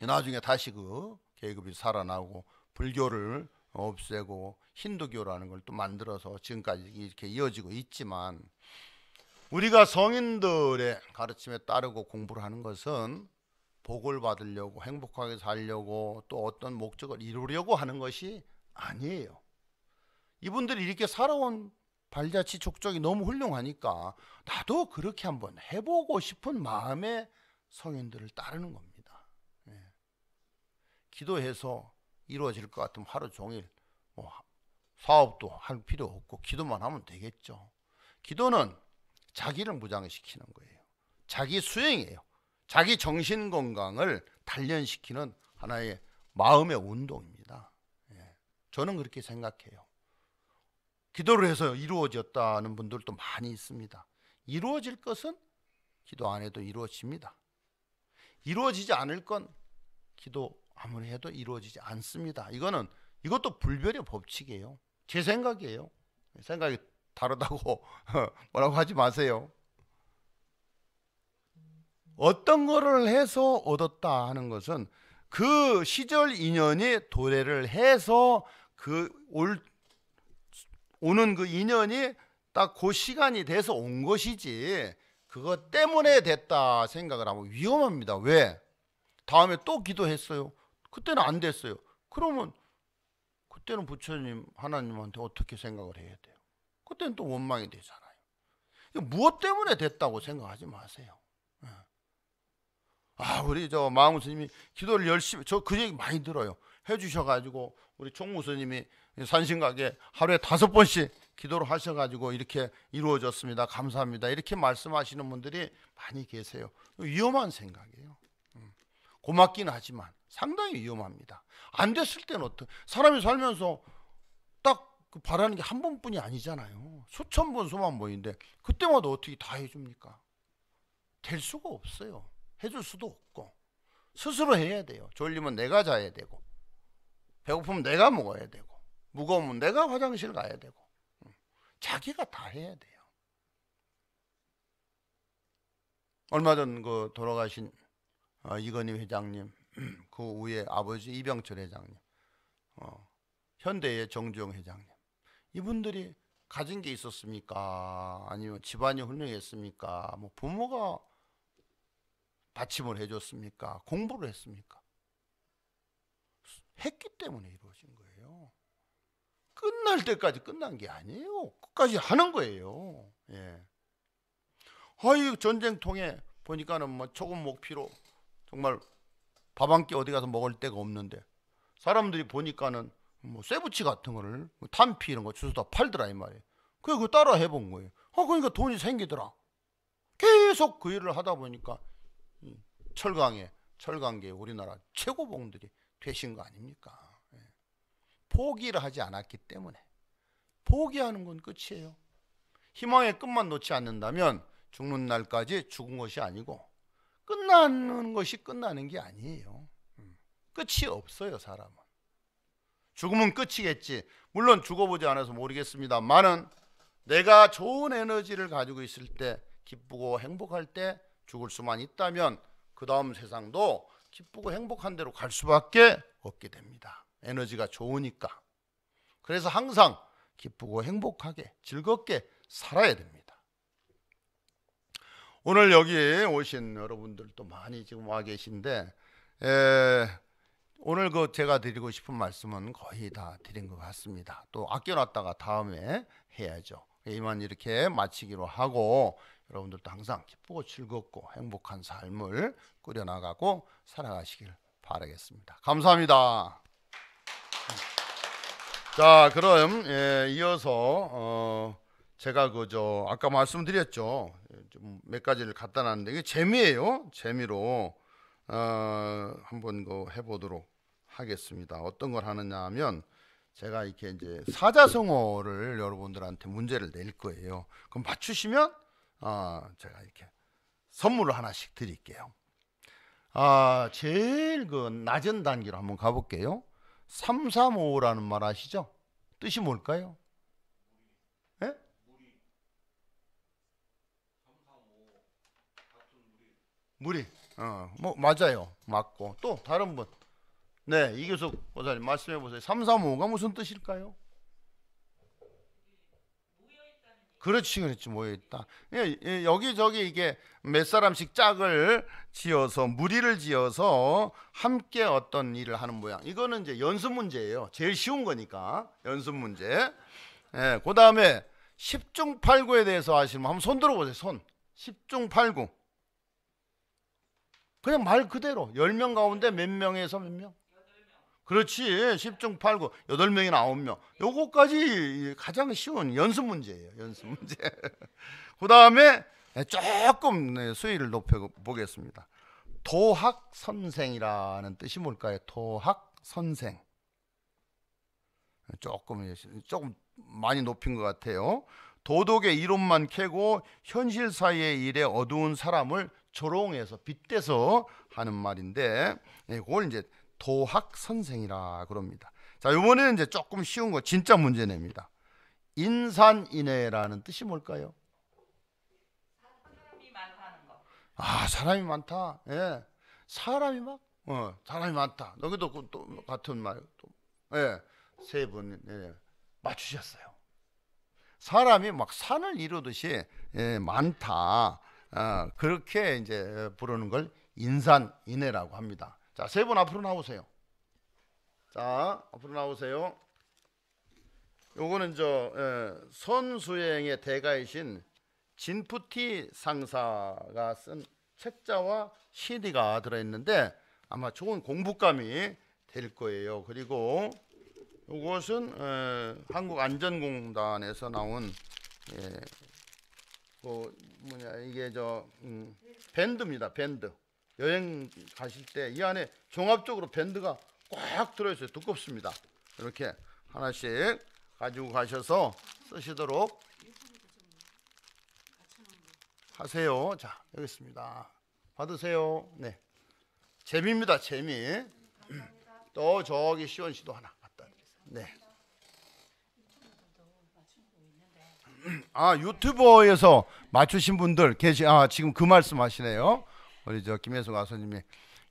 S1: 나중에 다시 그 계급이 살아나고 불교를 없애고 힌두교라는 걸 또 만들어서 지금까지 이렇게 이어지고 있지만 우리가 성인들의 가르침에 따르고 공부를 하는 것은 복을 받으려고 행복하게 살려고 또 어떤 목적을 이루려고 하는 것이 아니에요. 이분들이 이렇게 살아온 발자취 족적이 너무 훌륭하니까 나도 그렇게 한번 해보고 싶은 마음에 성인들을 따르는 겁니다. 예. 기도해서 이루어질 것 같으면 하루 종일 사업도 할 필요 없고 기도만 하면 되겠죠. 기도는 자기를 무장시키는 거예요. 자기 수행이에요. 자기 정신 건강을 단련시키는 하나의 마음의 운동입니다. 예. 저는 그렇게 생각해요. 기도를 해서 이루어졌다는 분들도 많이 있습니다. 이루어질 것은 기도 안 해도 이루어집니다. 이루어지지 않을 건 기도 아무리 해도 이루어지지 않습니다. 이거는 이것도 불변의 법칙이에요. 제 생각이에요. 생각이 다르다고 [laughs] 뭐라고 하지 마세요. 어떤 거를 해서 얻었다 하는 것은 그 시절 인연이 도래를 해서 그 올 오는 그 인연이 딱 그 시간이 돼서 온 것이지 그것 때문에 됐다 생각을 하면 위험합니다. 왜? 다음에 또 기도했어요. 그때는 안 됐어요. 그러면 그때는 부처님 하나님한테 어떻게 생각을 해야 돼요? 그때는 또 원망이 되잖아요. 무엇 때문에 됐다고 생각하지 마세요. 예. 아 우리 저 마음 스님이 기도를 열심히 저 그 얘기 많이 들어요. 해주셔가지고 우리 총무 스님이 산신각에 하루에 다섯 번씩 기도를 하셔가지고 이렇게 이루어졌습니다. 감사합니다. 이렇게 말씀하시는 분들이 많이 계세요. 위험한 생각이에요. 고맙긴 하지만 상당히 위험합니다. 안 됐을 때는 어떻 사람이 살면서 딱그 바라는 게 한 번뿐이 아니잖아요. 수천 번, 수만 번인데 그때마다 어떻게 다 해줍니까? 될 수가 없어요. 해줄 수도 없고 스스로 해야 돼요. 졸리면 내가 자야 되고 배고프면 내가 먹어야 되고 무거우면 내가 화장실 가야 되고 음. 자기가 다 해야 돼요. 얼마 전 그 돌아가신 어, 이건희 회장님, [clears throat] 그 후에 아버지 이병철 회장님, 어, 현대의 정주영 회장님 이분들이 가진 게 있었습니까? 아니면 집안이 훌륭했습니까? 뭐 부모가 받침을 해줬습니까? 공부를 했습니까? 했기 때문에 이루어진 거예요. 끝날 때까지 끝난 게 아니에요. 끝까지 하는 거예요. 예. 아유 전쟁통에 보니까는 뭐 조금 목피로 정말 밥 한 끼 어디 가서 먹을 데가 없는데 사람들이 보니까는 뭐쇠붙이 같은 거를 뭐 탄피 이런 거 주워다 팔더라 이 말이에요. 그래서 그 따라 해본 거예요. 아 그러니까 돈이 생기더라. 계속 그 일을 하다 보니까 철강에 철강계 우리나라 최고봉들이 되신 거 아닙니까? 예. 포기를 하지 않았기 때문에 포기하는 건 끝이에요. 희망의 끝만 놓지 않는다면 죽는 날까지 죽은 것이 아니고 끝나는 것이 끝나는 게 아니에요. 음. 끝이 없어요, 사람은. 죽음은 끝이겠지. 물론 죽어보지 않아서 모르겠습니다만은 내가 좋은 에너지를 가지고 있을 때 기쁘고 행복할 때 죽을 수만 있다면 그 다음 세상도 기쁘고 행복한 대로 갈 수밖에 없게 됩니다. 에너지가 좋으니까. 그래서 항상 기쁘고 행복하게 즐겁게 살아야 됩니다. 오늘 여기 에 오신 여러분들도 많이 지금 와 계신데 에, 오늘 그 제가 드리고 싶은 말씀은 거의 다 드린 것 같습니다. 또 아껴놨다가 다음에 해야죠. 이만 이렇게 마치기로 하고 여러분들도 항상 기쁘고 즐겁고 행복한 삶을 꾸려나가고 살아가시길 바라겠습니다. 감사합니다. 자, 그럼 예, 이어서 어. 제가 그저 아까 말씀드렸죠. 좀 몇 가지를 갖다 놨는데 이게 재미예요. 재미로 어 한번 그 해보도록 하겠습니다. 어떤 걸 하느냐 하면 제가 이렇게 이제 사자성어를 여러분들한테 문제를 낼 거예요. 그럼 맞추시면 어 제가 이렇게 선물을 하나씩 드릴게요. 아, 제일 그 낮은 단계로 한번 가볼게요. 335라는 말 아시죠? 뜻이 뭘까요? 무리. 어, 뭐 맞아요. 맞고 또 다른 분. 네, 이교숙 보사님 말씀해 보세요. 335가 무슨 뜻일까요? 그렇지, 그렇지 모여 있다. 예, 예, 여기 저기 이게 몇 사람씩 짝을 지어서 무리를 지어서 함께 어떤 일을 하는 모양. 이거는 이제 연습 문제예요. 제일 쉬운 거니까 연습 문제. 예, 그 다음에 10중 8구에 대해서 아시면 한번 손 들어보세요. 손. 10중 8구. 그냥 말 그대로 10명 가운데 몇 명에서 몇 명? 그렇지. 10중 8, 9. 8명이나 9명. 요거까지 가장 쉬운 연습 문제예요. 연습 문제. [laughs] 그 다음에 네, 조금 네, 수위를 높여보겠습니다. 도학 선생이라는 뜻이 뭘까요? 도학 선생. 조금, 조금 많이 높인 것 같아요. 도덕의 이론만 캐고 현실 사이의 일에 어두운 사람을 조롱해서 빗대서 하는 말인데 예, 그걸 이제 도학 선생이라 그럽니다. 자, 이번에는 이제 조금 쉬운 거 진짜 문제냅니다. 인산인해라는 뜻이 뭘까요? 사람이 많다는 거. 아, 사람이 많다. 예. 사람이 막 어, 사람이 많다. 여기도 그 또 같은 말 또. 예. 세분 예. 맞추셨어요. 사람이 막 산을 이루듯이 예, 많다. 아, 그렇게 이제 부르는 걸 인산 인해라고 합니다. 자, 세 분 앞으로 나오세요. 자, 앞으로 나오세요. 요거는 저 에, 예, 선수행의 대가이신 진푸티 상사가 쓴 책자와 CD가 들어있는데 아마 좋은 공부감이 될 거예요. 그리고 이것은 예, 한국안전공단에서 나온 예, 그 뭐냐 이게 저 음, 밴드입니다. 밴드. 여행 가실 때 이 안에 종합적으로 밴드가 꽉 들어있어요. 두껍습니다. 이렇게 하나씩 가지고 가셔서 쓰시도록 하세요. 자, 여기 있습니다. 받으세요. 네. 재미입니다. 재미. 또 저기 시원 씨도 하나 갖다 드리세요. 네. 아 유튜버에서 맞추신 분들 계시 아 지금 그 말씀하시네요. 우리 저 김혜수 가수님이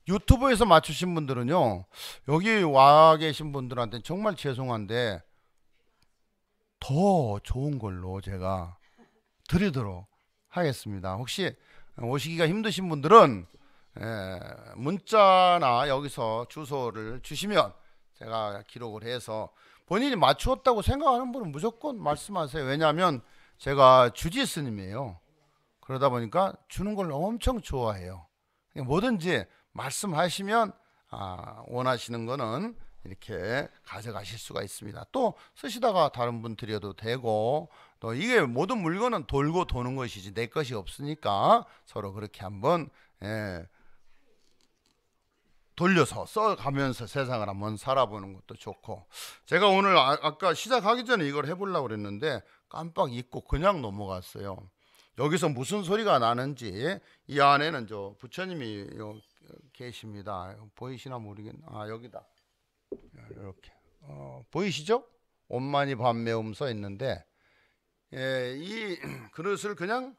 S1: 유튜브에서 맞추신 분들은요 여기 와 계신 분들한테 정말 죄송한데 더 좋은 걸로 제가 드리도록 하겠습니다. 혹시 오시기가 힘드신 분들은 예, 문자나 여기서 주소를 주시면 제가 기록을 해서 본인이 맞추었다고 생각하는 분은 무조건 말씀하세요. 왜냐하면 제가 주지 스님이에요. 그러다 보니까 주는 걸 엄청 좋아해요. 뭐든지 말씀하시면 아, 원하시는 거는 이렇게 가져가실 수가 있습니다. 또 쓰시다가 다른 분 드려도 되고 또 이게 모든 물건은 돌고 도는 것이지 내 것이 없으니까 서로 그렇게 한번 예, 돌려서 써가면서 세상을 한번 살아보는 것도 좋고 제가 오늘 아, 아까 시작하기 전에 이걸 해보려고 그랬는데 깜빡 잊고 그냥 넘어갔어요. 여기서 무슨 소리가 나는지 이 안에는 저 부처님이 계십니다. 보이시나 모르겠네. 아 여기다 이렇게 어, 보이시죠? 온만이 밤매움 써 있는데 예, 이 [clears throat] 그릇을 그냥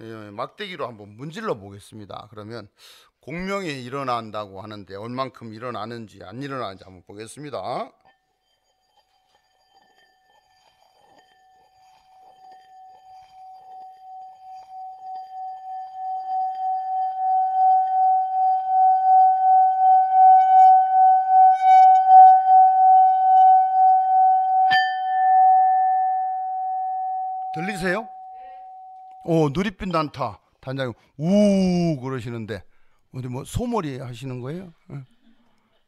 S1: 예, 막대기로 한번 문질러 보겠습니다. 그러면 공명이 일어난다고 하는데 얼만큼 일어나는지 안 일어나는지 한번 보겠습니다. 들리세요? 네. 오, 누리빛 난타. 단장님, 우, 그러시는데. 우리 뭐 소몰이 하시는 거예요? 예.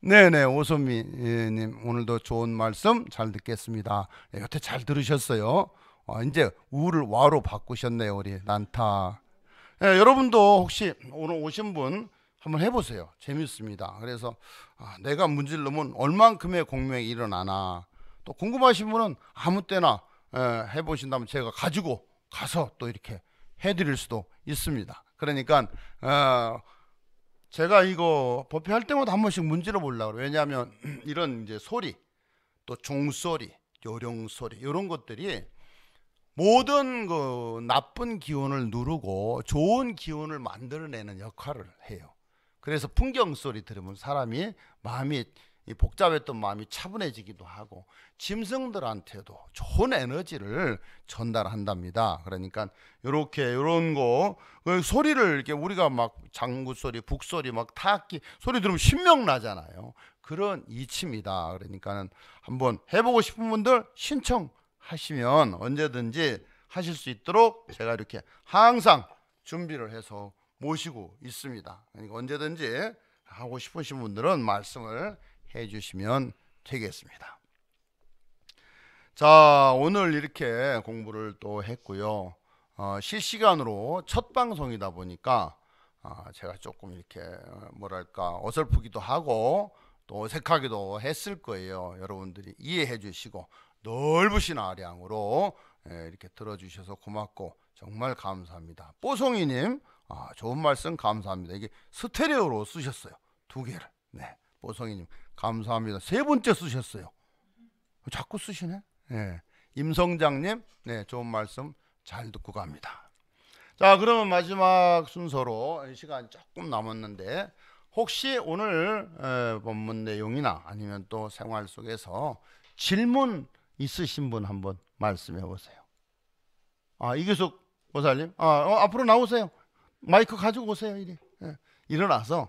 S1: 네네 오선미님 오늘도 좋은 말씀 잘 듣겠습니다. 예, 여태 잘 들으셨어요. 아, 이제 우를 와로 바꾸셨네요 우리 난타. 네, 여러분도 혹시 오늘 오신 분 한번 해보세요. 재밌습니다. 그래서 아, 내가 문질러면 얼만큼의 공명이 일어나나 또 궁금하신 분은 아무 때나 에, 해보신다면 제가 가지고 가서 또 이렇게 해드릴 수도 있습니다. 그러니까 어, 제가 이거 법회할 때마다 한 번씩 문제를 보려고 그래요. 왜냐하면 [clears throat] 이런 이제 소리, 또 종소리, 요령 소리 이런 것들이 모든 그 나쁜 기운을 누르고 좋은 기운을 만들어내는 역할을 해요. 그래서 풍경 소리 들으면 사람이 마음이 이 복잡했던 마음이 차분해지기도 하고 짐승들한테도 좋은 에너지를 전달한답니다. 그러니까 요렇게요런거 그 소리를 이렇게 우리가 막 장구 소리, 북 소리, 막 타악기 소리 들으면 신명 나잖아요. 그런 이치입니다. 그러니까는 한번 해보고 싶은 분들 신청하시면 언제든지 하실 수 있도록 제가 이렇게 항상 준비를 해서 모시고 있습니다. 그러니까 언제든지 하고 싶으신 분들은 말씀을 해 주시면 되겠습니다. 자, 오늘 이렇게 공부를 또 했고요. 어, 실시간으로 첫 방송이다 보니까 어, 제가 조금 이렇게 어, 뭐랄까 어설프기도 하고 또 어색하기도 했을 거예요. 여러분들이 이해해 주시고 넓으신 아량으로 예, 이렇게 들어주셔서 고맙고 정말 감사합니다. 뽀송이님 아, 좋은 말씀 감사합니다. 이게 스테레오로 쓰셨어요. 두 개를. 네, 뽀송이님 감사합니다. 세 번째 쓰셨어요. 자꾸 쓰시네. 네. 임성장님, 네, 좋은 말씀 잘 듣고 갑니다. 자, 그러면 마지막 순서로 시간 조금 남았는데 혹시 오늘 에, 본문 내용이나 아니면 또 생활 속에서 질문 있으신 분 한번 말씀해 보세요. 아, 이규숙 보살님, 아, 어, 앞으로 나오세요. 마이크 가지고 오세요. 이리. 예. 일어나서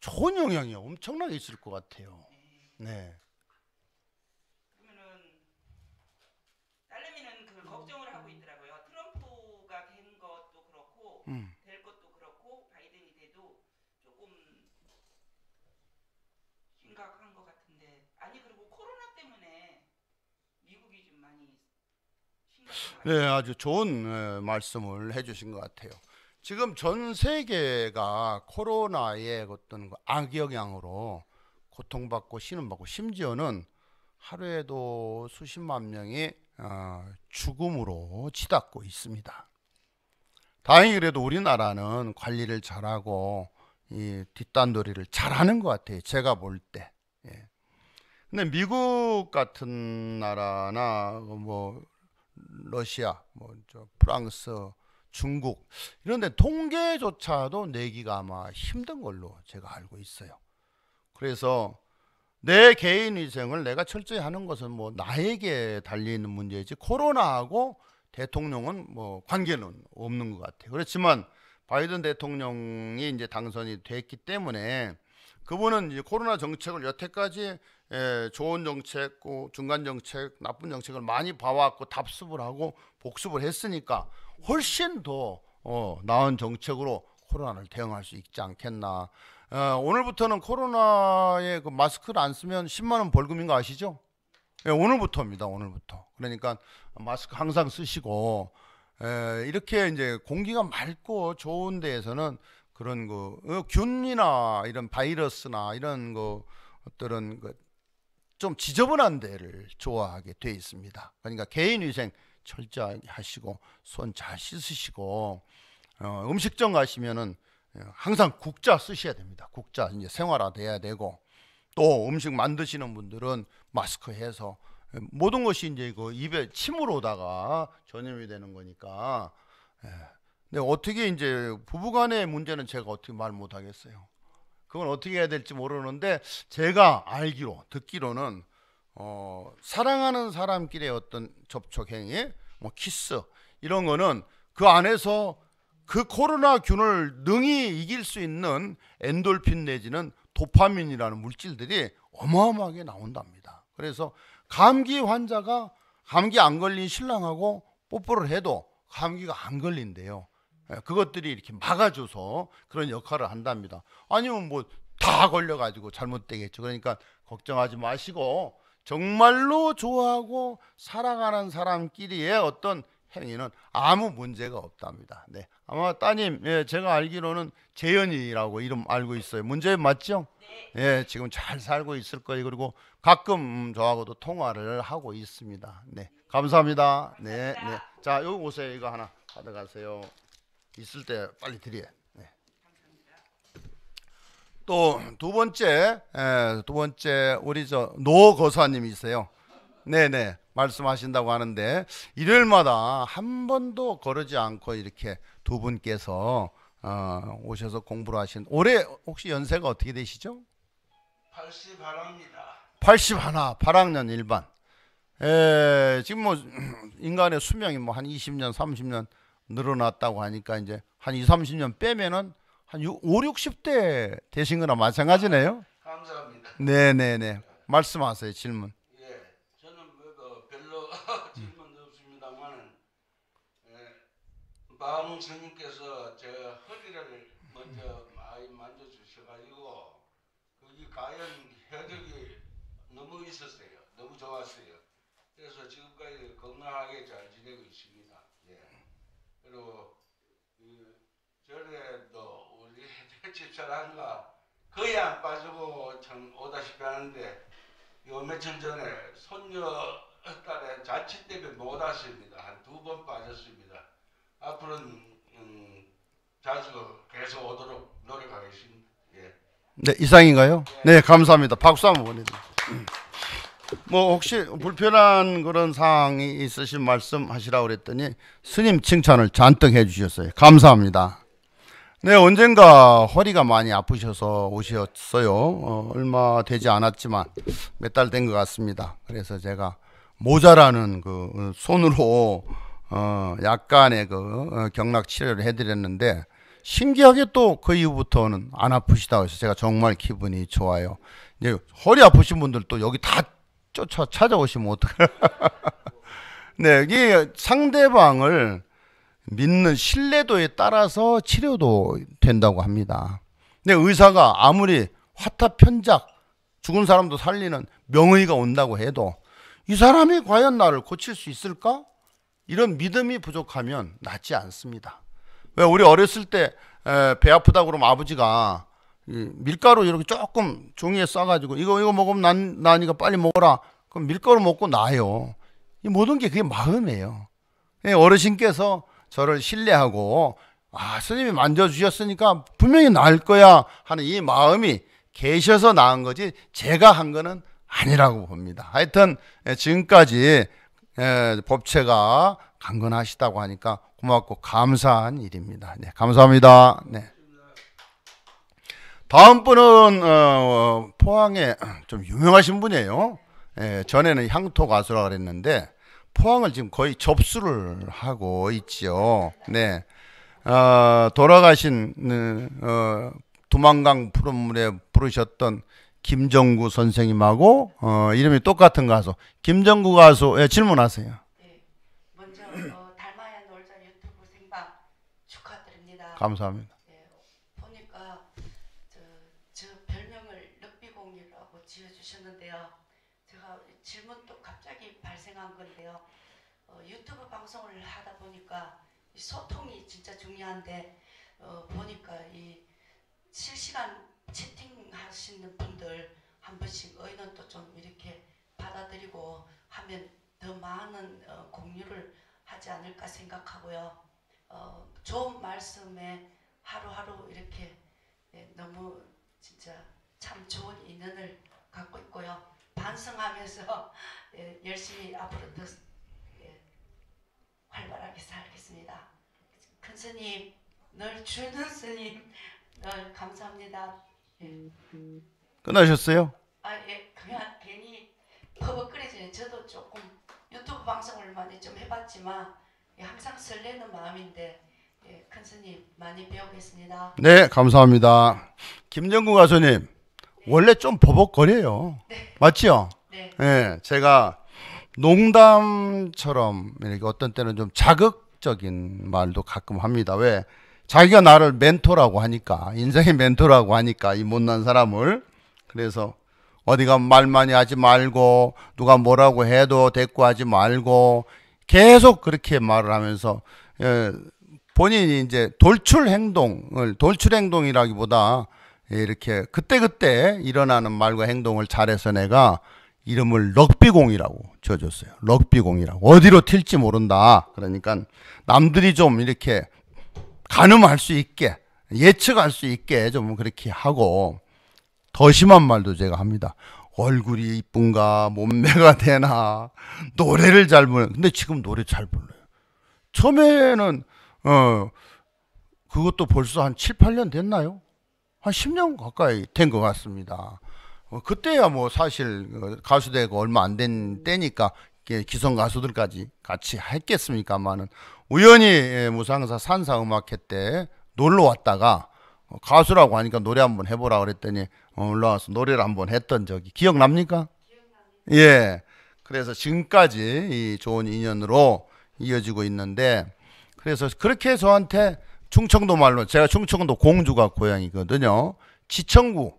S1: 좋은 영향이 엄청나게 있을 것 같아요. 네. 그러면은 딸내미는 그 걱정을 하고 있더라고요. 트럼프가 된 것도 그렇고 음. 될 것도 그렇고 바이든이 돼도 조금 심각한 것 같은데 아니 그리고 코로나 때문에 미국이 좀 많이 심각한 네 아주 좋은 어, 말씀을 해주신 것 같아요. 지금 전 세계가 코로나의 어떤 그 악영향으로 고통받고 신음받고 심지어는 하루에도 수십만 명이 어, 죽음으로 치닫고 있습니다. 다행히 그래도 우리나라는 관리를 잘하고 이 뒷단도리를 잘하는 것 같아요. 제가 볼 때. 예. 근데 미국 같은 나라나 뭐 러시아, 뭐저 프랑스, 중국 이런 데 통계조차도 내기가 아마 힘든 걸로 제가 알고 있어요. 그래서 내 개인 위생을 내가 철저히 하는 것은 뭐 나에게 달리는 문제지 코로나하고 대통령은 뭐 관계는 없는 것 같아요. 그렇지만 바이든 대통령이 이제 당선이 됐기 때문에 그분은 이제 코로나 정책을 여태까지 예, 좋은 정책, 어, 중간 정책, 나쁜 정책을 많이 봐왔고 답습을 하고 복습을 했으니까 훨씬 더 어, 나은 정책으로 코로나를 대응할 수 있지 않겠나. 어, 오늘부터는 코로나에 그 마스크를 안 쓰면 10만 원 벌금인 거 아시죠? 예, 오늘부터입니다. 오늘부터. 그러니까 마스크 항상 쓰시고 에, 이렇게 이제 공기가 맑고 좋은 데에서는 그런 그 어, 균이나 이런 바이러스나 이런 것들은 그, 좀 지저분한 데를 좋아하게 돼 있습니다. 그러니까 개인 위생 철저하시고 손 잘 씻으시고 어, 음식점 가시면은 예, 항상 국자 쓰셔야 됩니다. 국자 이제 생활화돼야 되고 또 음식 만드시는 분들은 마스크 해서 예, 모든 것이 이제 그 입에 침으로다가 전염이 되는 거니까. 예. 근데 어떻게 이제 부부간의 문제는 제가 어떻게 말 못하겠어요. 그건 어떻게 해야 될지 모르는데 제가 알기로 듣기로는 어, 사랑하는 사람끼리의 어떤 접촉 행위, 뭐 키스 이런 거는 그 안에서 그 코로나균을 능히 이길 수 있는 엔돌핀 내지는 도파민이라는 물질들이 어마어마하게 나온답니다. 그래서 감기 환자가 감기 안 걸린 신랑하고 뽀뽀를 해도 감기가 안 걸린대요. 예, 그것들이 이렇게 막아줘서 그런 역할을 한답니다. 아니면 뭐 다 걸려가지고 잘못되겠죠. 그러니까 걱정하지 마시고 정말로 좋아하고 사랑하는 사람끼리의 어떤 행위는 아무 문제가 없답니다. 네. 아마 따님, 예, 제가 알기로는 재현이라고 이름 알고 있어요. 문제 맞죠? 네. 예, 지금 잘 살고 있을 거예요. 그리고 가끔 저하고도 통화를 하고 있습니다. 네. 감사합니다. 감사합니다. 네, 네. 자, 여기 오세요. 이거 하나 가져가세요. 있을 때 빨리 드려요. 또두 번째 에, 예, 두 번째 우리 저 노 거사님이세요. 네네 말씀하신다고 하는데 일요일마다 한 번도 거르지 않고 이렇게 두 분께서 어, 오셔서 공부를 하신 올해 혹시 연세가 어떻게 되시죠? 81입니다. 81, 8학년 1반. 에, 지금 뭐 [clears throat] 인간의 수명이 뭐한 20년, 30년 늘어났다고 하니까 이제 한 2, 30년 빼면은 한 6, 5, 60대 되신 거나 마찬가지네요. 감사합니다. 네, 네, 네. 말씀하세요. 질문. 예, 뭐 그 [laughs] 예, 마음 스님께서 제 허리를 먼저 많이 만져 주셔 가지고 거기 가연 혈액이 너무 있었어요. 너무 좋았어요. 그래서 지금까지 건강하게 잘 지내고 있습니다. 예. 그리고 그 전에도 어떻게 집사를 하가 거의 안 빠지고 참 오다시피 하는데 요 며칠 전에 손녀 딸의 자취 때문에 못 왔습니다. 한 두 번 빠졌습니다. 앞으로는 음, 자주 계속 오도록 노력하겠습니다. 예. 네 이상인가요? 예. 네 감사합니다. 박수 한번 보내드립니다. 음. 뭐 혹시 불편한 그런 상황이 있으신 말씀하시라고 그랬더니 스님 칭찬을 잔뜩 해주셨어요. 감사합니다. 네, 언젠가 허리가 많이 아프셔서 오셨어요. 어, 얼마 되지 않았지만 몇 달 된 것 같습니다. 그래서 제가 모자라는 그 어, 손으로 어, 약간의 그 어, 경락 치료를 해드렸는데 신기하게 또 그 이후부터는 안 아프시다고 해서 제가 정말 기분이 좋아요. 이제 허리 아프신 분들 또 여기 다 쫓아 찾아오시면 어떡해. [laughs] 네, 이게 상대방을 믿는 신뢰도에 따라서 치료도 된다고 합니다. 근데 의사가 아무리 화타 편작 죽은 사람도 살리는 명의가 온다고 해도 이 사람이 과연 나를 고칠 수 있을까? 이런 믿음이 부족하면 낫지 않습니다. 왜 우리 어렸을 때 배 아프다 그러면 아버지가 밀가루 이렇게 조금 종이에 싸가지고 이거 이거 먹으면 나니까 빨리 먹어라. 그럼 밀가루 먹고 나요. 이 모든 게 그게 마음이에요. 예, 어르신께서 저를 신뢰하고 아, 스님이 만져주셨으니까 분명히 나을 거야 하는 이 마음이 계셔서 나은 거지 제가 한 거는 아니라고 봅니다. 하여튼 예, 지금까지 예, 법체가 강건하시다고 하니까 고맙고 감사한 일입니다. 네, 감사합니다. 네. 다음 분은 어, 어 포항에 좀 유명하신 분이에요. 예, 전에는 향토 가수라 그랬는데 포항을 지금 거의 접수를 하고 있지요. 네. 어, 돌아가신 어, 어 두만강 푸른 물에 부르셨던 김정구 선생님하고 어, 이름이 똑같은 가수 김정구 가수 예, 질문하세요. 네, 먼저 어, 닮아야 놀자 유튜브 생방 축하드립니다. 감사합니다. 하는데 어, 보니까 이 실시간 채팅하시는 분들 한 번씩 의견도 좀 이렇게 받아들이고 하면 더 많은 어, 공유를 하지 않을까 생각하고요. 어, 좋은 말씀에 하루하루 이렇게 네, 너무 진짜 참 좋은 인연을 갖고 있고요. 반성하면서 [laughs] 예, 열심히 앞으로 더 예, 활발하게 살겠습니다. 큰 스님, 늘 주는 스님, 늘 감사합니다. 예. 끝나셨어요? 아, 예, 그냥 아, 괜히 버벅거리지는 저도 조금 유튜브 방송을 많이 좀 해봤지만 예, 항상 설레는 마음인데 예, 큰 스님 많이 배우겠습니다. 네, 감사합니다. 김정구 가수님, 예. 원래 좀 버벅거려요. 네. 맞지 네. 예, 제가 농담처럼 이렇게 어떤 때는 좀 자극 자극적인 말도 가끔 합니다. 왜? 자기가 나를 멘토라고 하니까, 인생의 멘토라고 하니까, 이 못난 사람을. 그래서 어디가 말 많이 하지 말고, 누가 뭐라고 해도 대꾸하지 말고, 계속 그렇게 말을 하면서, 예, 본인이 이제 돌출 행동을, 돌출 행동이라기보다, 이렇게 그때그때 일어나는 말과 행동을 잘해서 내가 이름을 럭비공이라고 지어줬어요. 럭비공이라고. 어디로 튈지 모른다. 그러니까 남들이 좀 이렇게 가늠할 수 있게, 예측할 수 있게 좀 그렇게 하고, 더 심한 말도 제가 합니다. 얼굴이 이쁜가, 몸매가 [laughs] 되나, 노래를 잘 부르는, 근데 지금 노래 잘 불러요. 처음에는, 어, 그것도 벌써 한 7, 8년 됐나요? 한 10년 가까이 된 것 같습니다. 어, 그때야 뭐 사실 어, 가수 되고 얼마 안 된 때니까 기성 가수들까지 같이 했겠습니까만은 우연히 예, 무상사 산사음악회 때 놀러 왔다가 어, 가수라고 하니까 노래 한 번 해보라 그랬더니 어, 올라와서 노래를 한 번 했던 적이 기억납니까? 기억납니다. 예. 그래서 지금까지 이 좋은 인연으로 이어지고 있는데 그래서 그렇게 저한테 충청도 말로 제가 충청도 공주가 고향이거든요. 지청구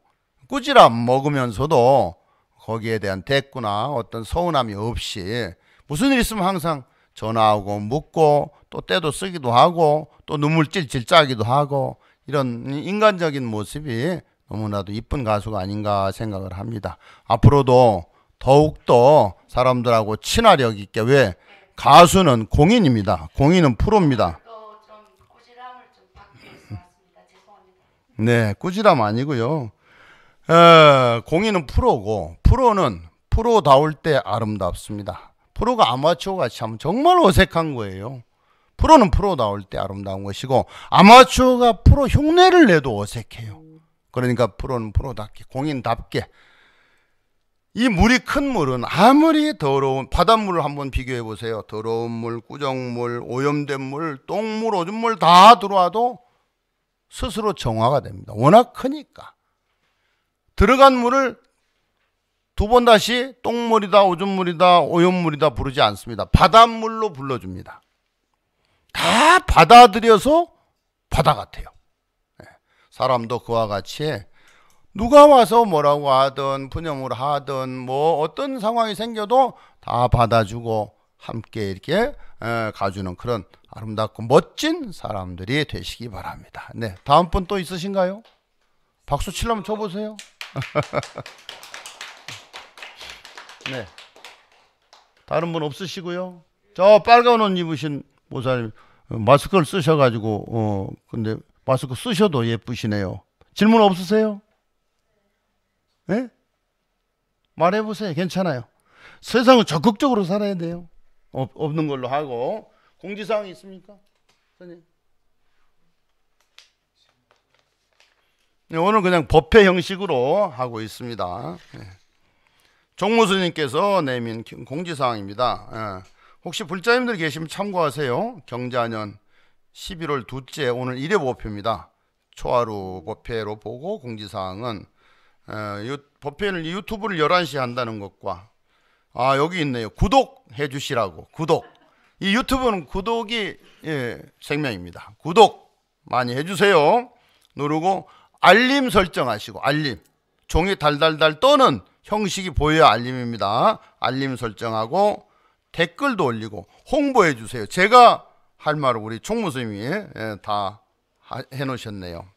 S1: 꾸지람 먹으면서도 거기에 대한 대꾸나 어떤 서운함이 없이 무슨 일 있으면 항상 전화하고 묻고 또 때도 쓰기도 하고 또 눈물 찔찔 짜기도 하고 이런 인간적인 모습이 너무나도 이쁜 가수가 아닌가 생각을 합니다. 앞으로도 더욱더 사람들하고 친화력 있게 왜 가수는 공인입니다. 공인은 프로입니다. 네, 꾸지람 아니고요. 어, 공인은 프로고 프로는 프로다울 때 아름답습니다. 프로가 아마추어가 참 정말 어색한 거예요. 프로는 프로다울 때 아름다운 것이고 아마추어가 프로 흉내를 내도 어색해요. 그러니까 프로는 프로답게 공인답게 이 물이 큰 물은 아무리 더러운 바닷물을 한번 비교해 보세요. 더러운 물, 꾸정물, 오염된 물, 똥물, 오줌물 다 들어와도 스스로 정화가 됩니다. 워낙 크니까. 들어간 물을 두 번 다시 똥물이다 오줌물이다 오염물이다 부르지 않습니다. 바닷물로 불러줍니다. 다 받아들여서 바다 같아요. 예. 사람도 그와 같이 누가 와서 뭐라고 하든 분념을 하든 뭐 어떤 상황이 생겨도 다 받아주고 함께 이렇게 예, 가주는 그런 아름답고 멋진 사람들이 되시기 바랍니다. 네, 다음 분 또 있으신가요? 박수 칠라면 쳐보세요. 네. 다른 분 없으시고요. 저 빨간 옷 입으신 모사님 어, 마스크를 쓰셔가지고 어 근데 마스크 쓰셔도 예쁘시네요. 질문 없으세요? 예? 네? 말해보세요. 괜찮아요. 세상을 적극적으로 살아야 돼요. 없, 없는 걸로 하고 공지사항이 있습니까, 선생님? 네, 오늘 그냥 법회 형식으로 하고 있습니다. 종무수님께서 네. 내민 공지사항입니다. 네. 혹시 불자님들 계시면 참고하세요. 경자년 11월 둘째 오늘 1회 법회입니다. 초하루 법회로 보고 공지사항은 어, 법회는 유튜브를 11시 한다는 것과 아 여기 있네요. 구독해 주시라고 구독. 이 유튜브는 구독이 예, 생명입니다. 구독 많이 해주세요. 누르고 알림 설정하시고 알림 종이 달달달 떠는 형식이 보여야 알림입니다. 알림 설정하고 댓글도 올리고 홍보해 주세요. 제가 할 말을 우리 총무님이 예, 다 해놓으셨네요.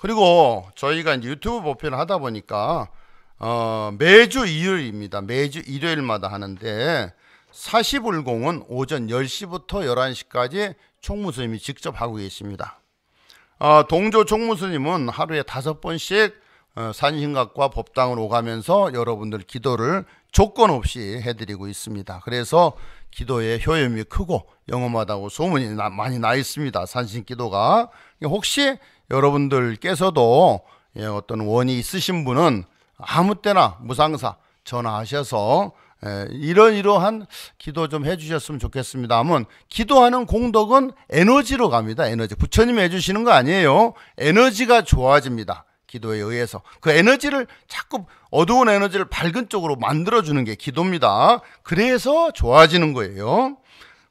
S1: 그리고 저희가 이제 유튜브 보편을 하다 보니까 어, 매주 일요일입니다. 매주 일요일마다 하는데 사시불공은 오전 10시부터 11시까지 총무수님이 직접 하고 계십니다. 어, 동조 총무수님은 하루에 다섯 번씩 어, 산신각과 법당을 오가면서 여러분들 기도를 조건 없이 해드리고 있습니다. 그래서 기도의 효염이 크고 영험하다고 소문이 나, 많이 나 있습니다. 산신 기도가. 혹시 여러분들께서도 예, 어떤 원이 있으신 분은 아무 때나 무상사 전화하셔서 예, 이런 이러한 기도 좀 해주셨으면 좋겠습니다. 아무 기도하는 공덕은 에너지로 갑니다. 에너지 부처님 해주시는 거 아니에요. 에너지가 좋아집니다. 기도에 의해서 그 에너지를 자꾸 어두운 에너지를 밝은 쪽으로 만들어 주는 게 기도입니다. 그래서 좋아지는 거예요.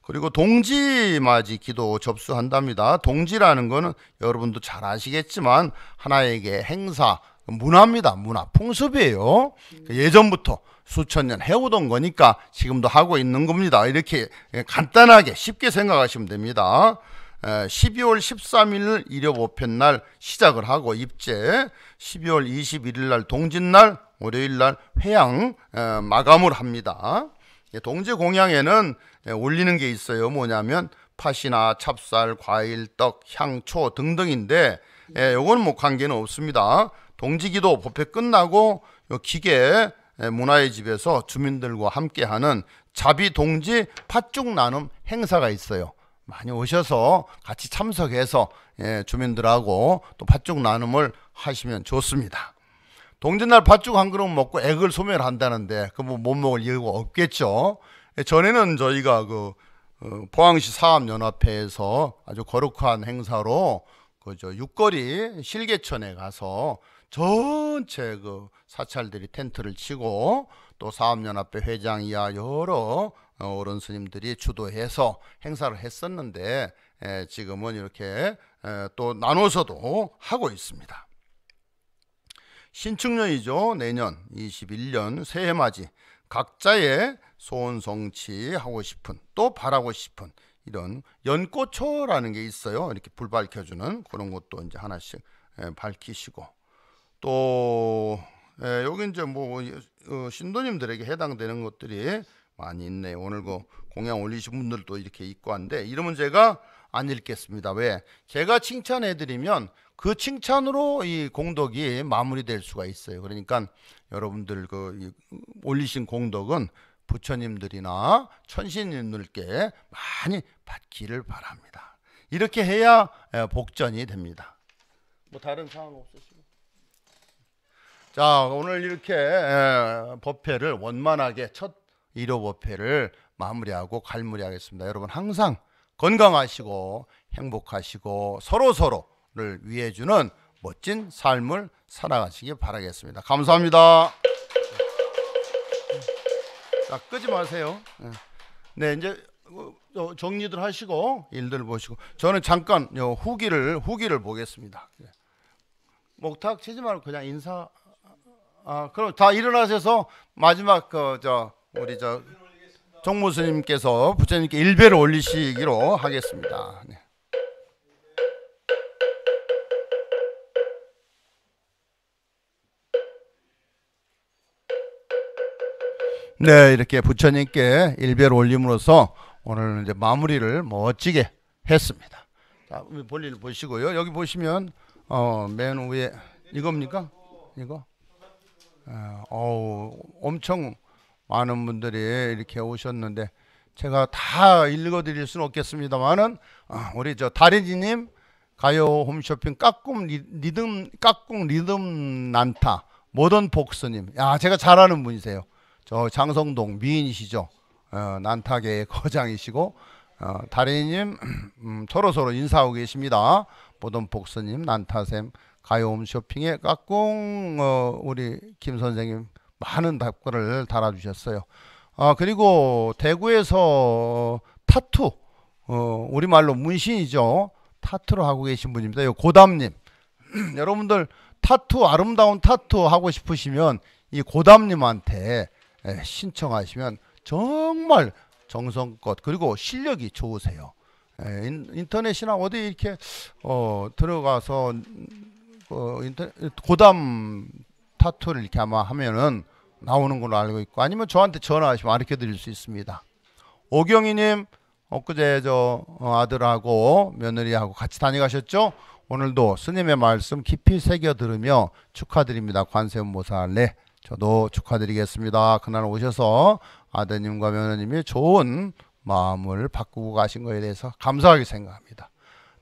S1: 그리고 동지맞이 기도 접수한답니다. 동지라는 거는 여러분도 잘 아시겠지만 하나에게 행사 문화입니다. 문화, 풍습이에요. 그러니까 예전부터 수천 년 해오던 거니까 지금도 하고 있는 겁니다. 이렇게 간단하게 쉽게 생각하시면 됩니다. 12월 13일 일요보편 날 시작을 하고 입제 12월 21일 날 동짓날 월요일 날 회양 마감을 합니다. 예, 동제 공양에는 올리는 게 있어요. 뭐냐면 팥이나 찹쌀, 과일, 떡, 향초 등등인데 예, 요거는 뭐 관계는 없습니다. 동지기도 법회 끝나고 기계 예, 문화의 집에서 주민들과 함께하는 자비 동지 팥죽 나눔 행사가 있어요. 많이 오셔서 같이 참석해서 예, 주민들하고 또 팥죽 나눔을 하시면 좋습니다. 동짓날 팥죽 한 그릇 먹고 액을 소멸한다는데 그못 뭐 먹을 이유가 없겠죠. 예, 전에는 저희가 그 어, 포항시 사암연합회에서 아주 거룩한 행사로 그저 육거리 실개천에 가서 전체 그 사찰들이 텐트를 치고 또 사업연합회 회장 이하 여러 어, 어른 스님들이 주도해서 행사를 했었는데 지금은 이렇게 또 나눠서도 하고 있습니다. 신축년이죠. 내년 21년 새해 맞이 각자의 소원 성취하고 싶은 또 바라고 싶은 이런 연꽃초라는 게 있어요. 이렇게 불 밝혀주는 그런 것도 이제 하나씩 밝히시고 또 예, 여기 이제 뭐 어, 신도님들에게 해당되는 것들이 많이 있네. 요 오늘 그 공양 올리신 분들도 이렇게 있고 한데 이름은 제가 안 읽겠습니다. 왜? 제가 칭찬해드리면 그 칭찬으로 이 공덕이 마무리될 수가 있어요. 그러니까 여러분들 그 올리신 공덕은 부처님들이나 천신님들께 많이 받기를 바랍니다. 이렇게 해야 예, 복전이 됩니다. 뭐 다른 상황 없으시 자, 오늘 이렇게 법회를 원만하게 첫 1호 법회를 마무리하고 갈무리하겠습니다. 여러분 항상 건강하시고 행복하시고 서로서로를 위해주는 멋진 삶을 살아가시길 바라겠습니다. 감사합니다. 자, 끄지 마세요. 예. 네, 이제 어, 어, 정리들 하시고 일들 보시고 저는 잠깐 후기를 후기를 보겠습니다. 예. 목탁 치지 말고 그냥 인사 아, 그럼 다 일어나셔서 마지막 그 저 우리 저 종무스님께서 부처님께 일배를 올리시기로 하겠습니다. 네. 네, 이렇게 부처님께 일배를 올림으로써 오늘 이제 마무리를 멋지게 했습니다. 자, 볼일 보시고요. 여기 보시면 어, 맨 위에 이겁니까? 이거? 어, 어우 엄청 많은 분들이 이렇게 오셨는데 제가 다 읽어드릴 수는 없겠습니다만은 어, 우리 저 다리지님 가요 홈쇼핑 깍꿍 리듬 깍꿍 리듬 난타 모던 복스님 야 제가 잘 아는 분이세요 저 장성동 미인이시죠 어, 난타계의 거장이시고 어, 다리님 음, 서로 서로 인사하고 계십니다 모던 복스님 난타쌤 가요음 쇼핑에 까꿍 어, 우리 김 선생님 많은 답글을 달아주셨어요. 아 그리고 대구에서 어, 타투 어, 우리말로 문신이죠. 타투를 하고 계신 분입니다. 요 고담님 [clears throat] 여러분들 타투 아름다운 타투 하고 싶으시면 이 고담님한테 예, 신청하시면 정말 정성껏 그리고 실력이 좋으세요. 예, 인, 터넷이나 어디 이렇게 어, 들어가서 어, 인터넷, 고담 타투를 이렇게 아마 하면은 나오는 걸로 알고 있고 아니면 저한테 전화하시면 가르쳐 드릴 수 있습니다. 오경희님 엊그제 저 어, 아들하고 며느리하고 같이 다녀가셨죠? 오늘도 스님의 말씀 깊이 새겨 들으며 축하드립니다. 관세음보살네 저도 축하드리겠습니다. 그날 오셔서 아드님과 며느님이 좋은 마음을 바꾸고 가신 거에 대해서 감사하게 생각합니다.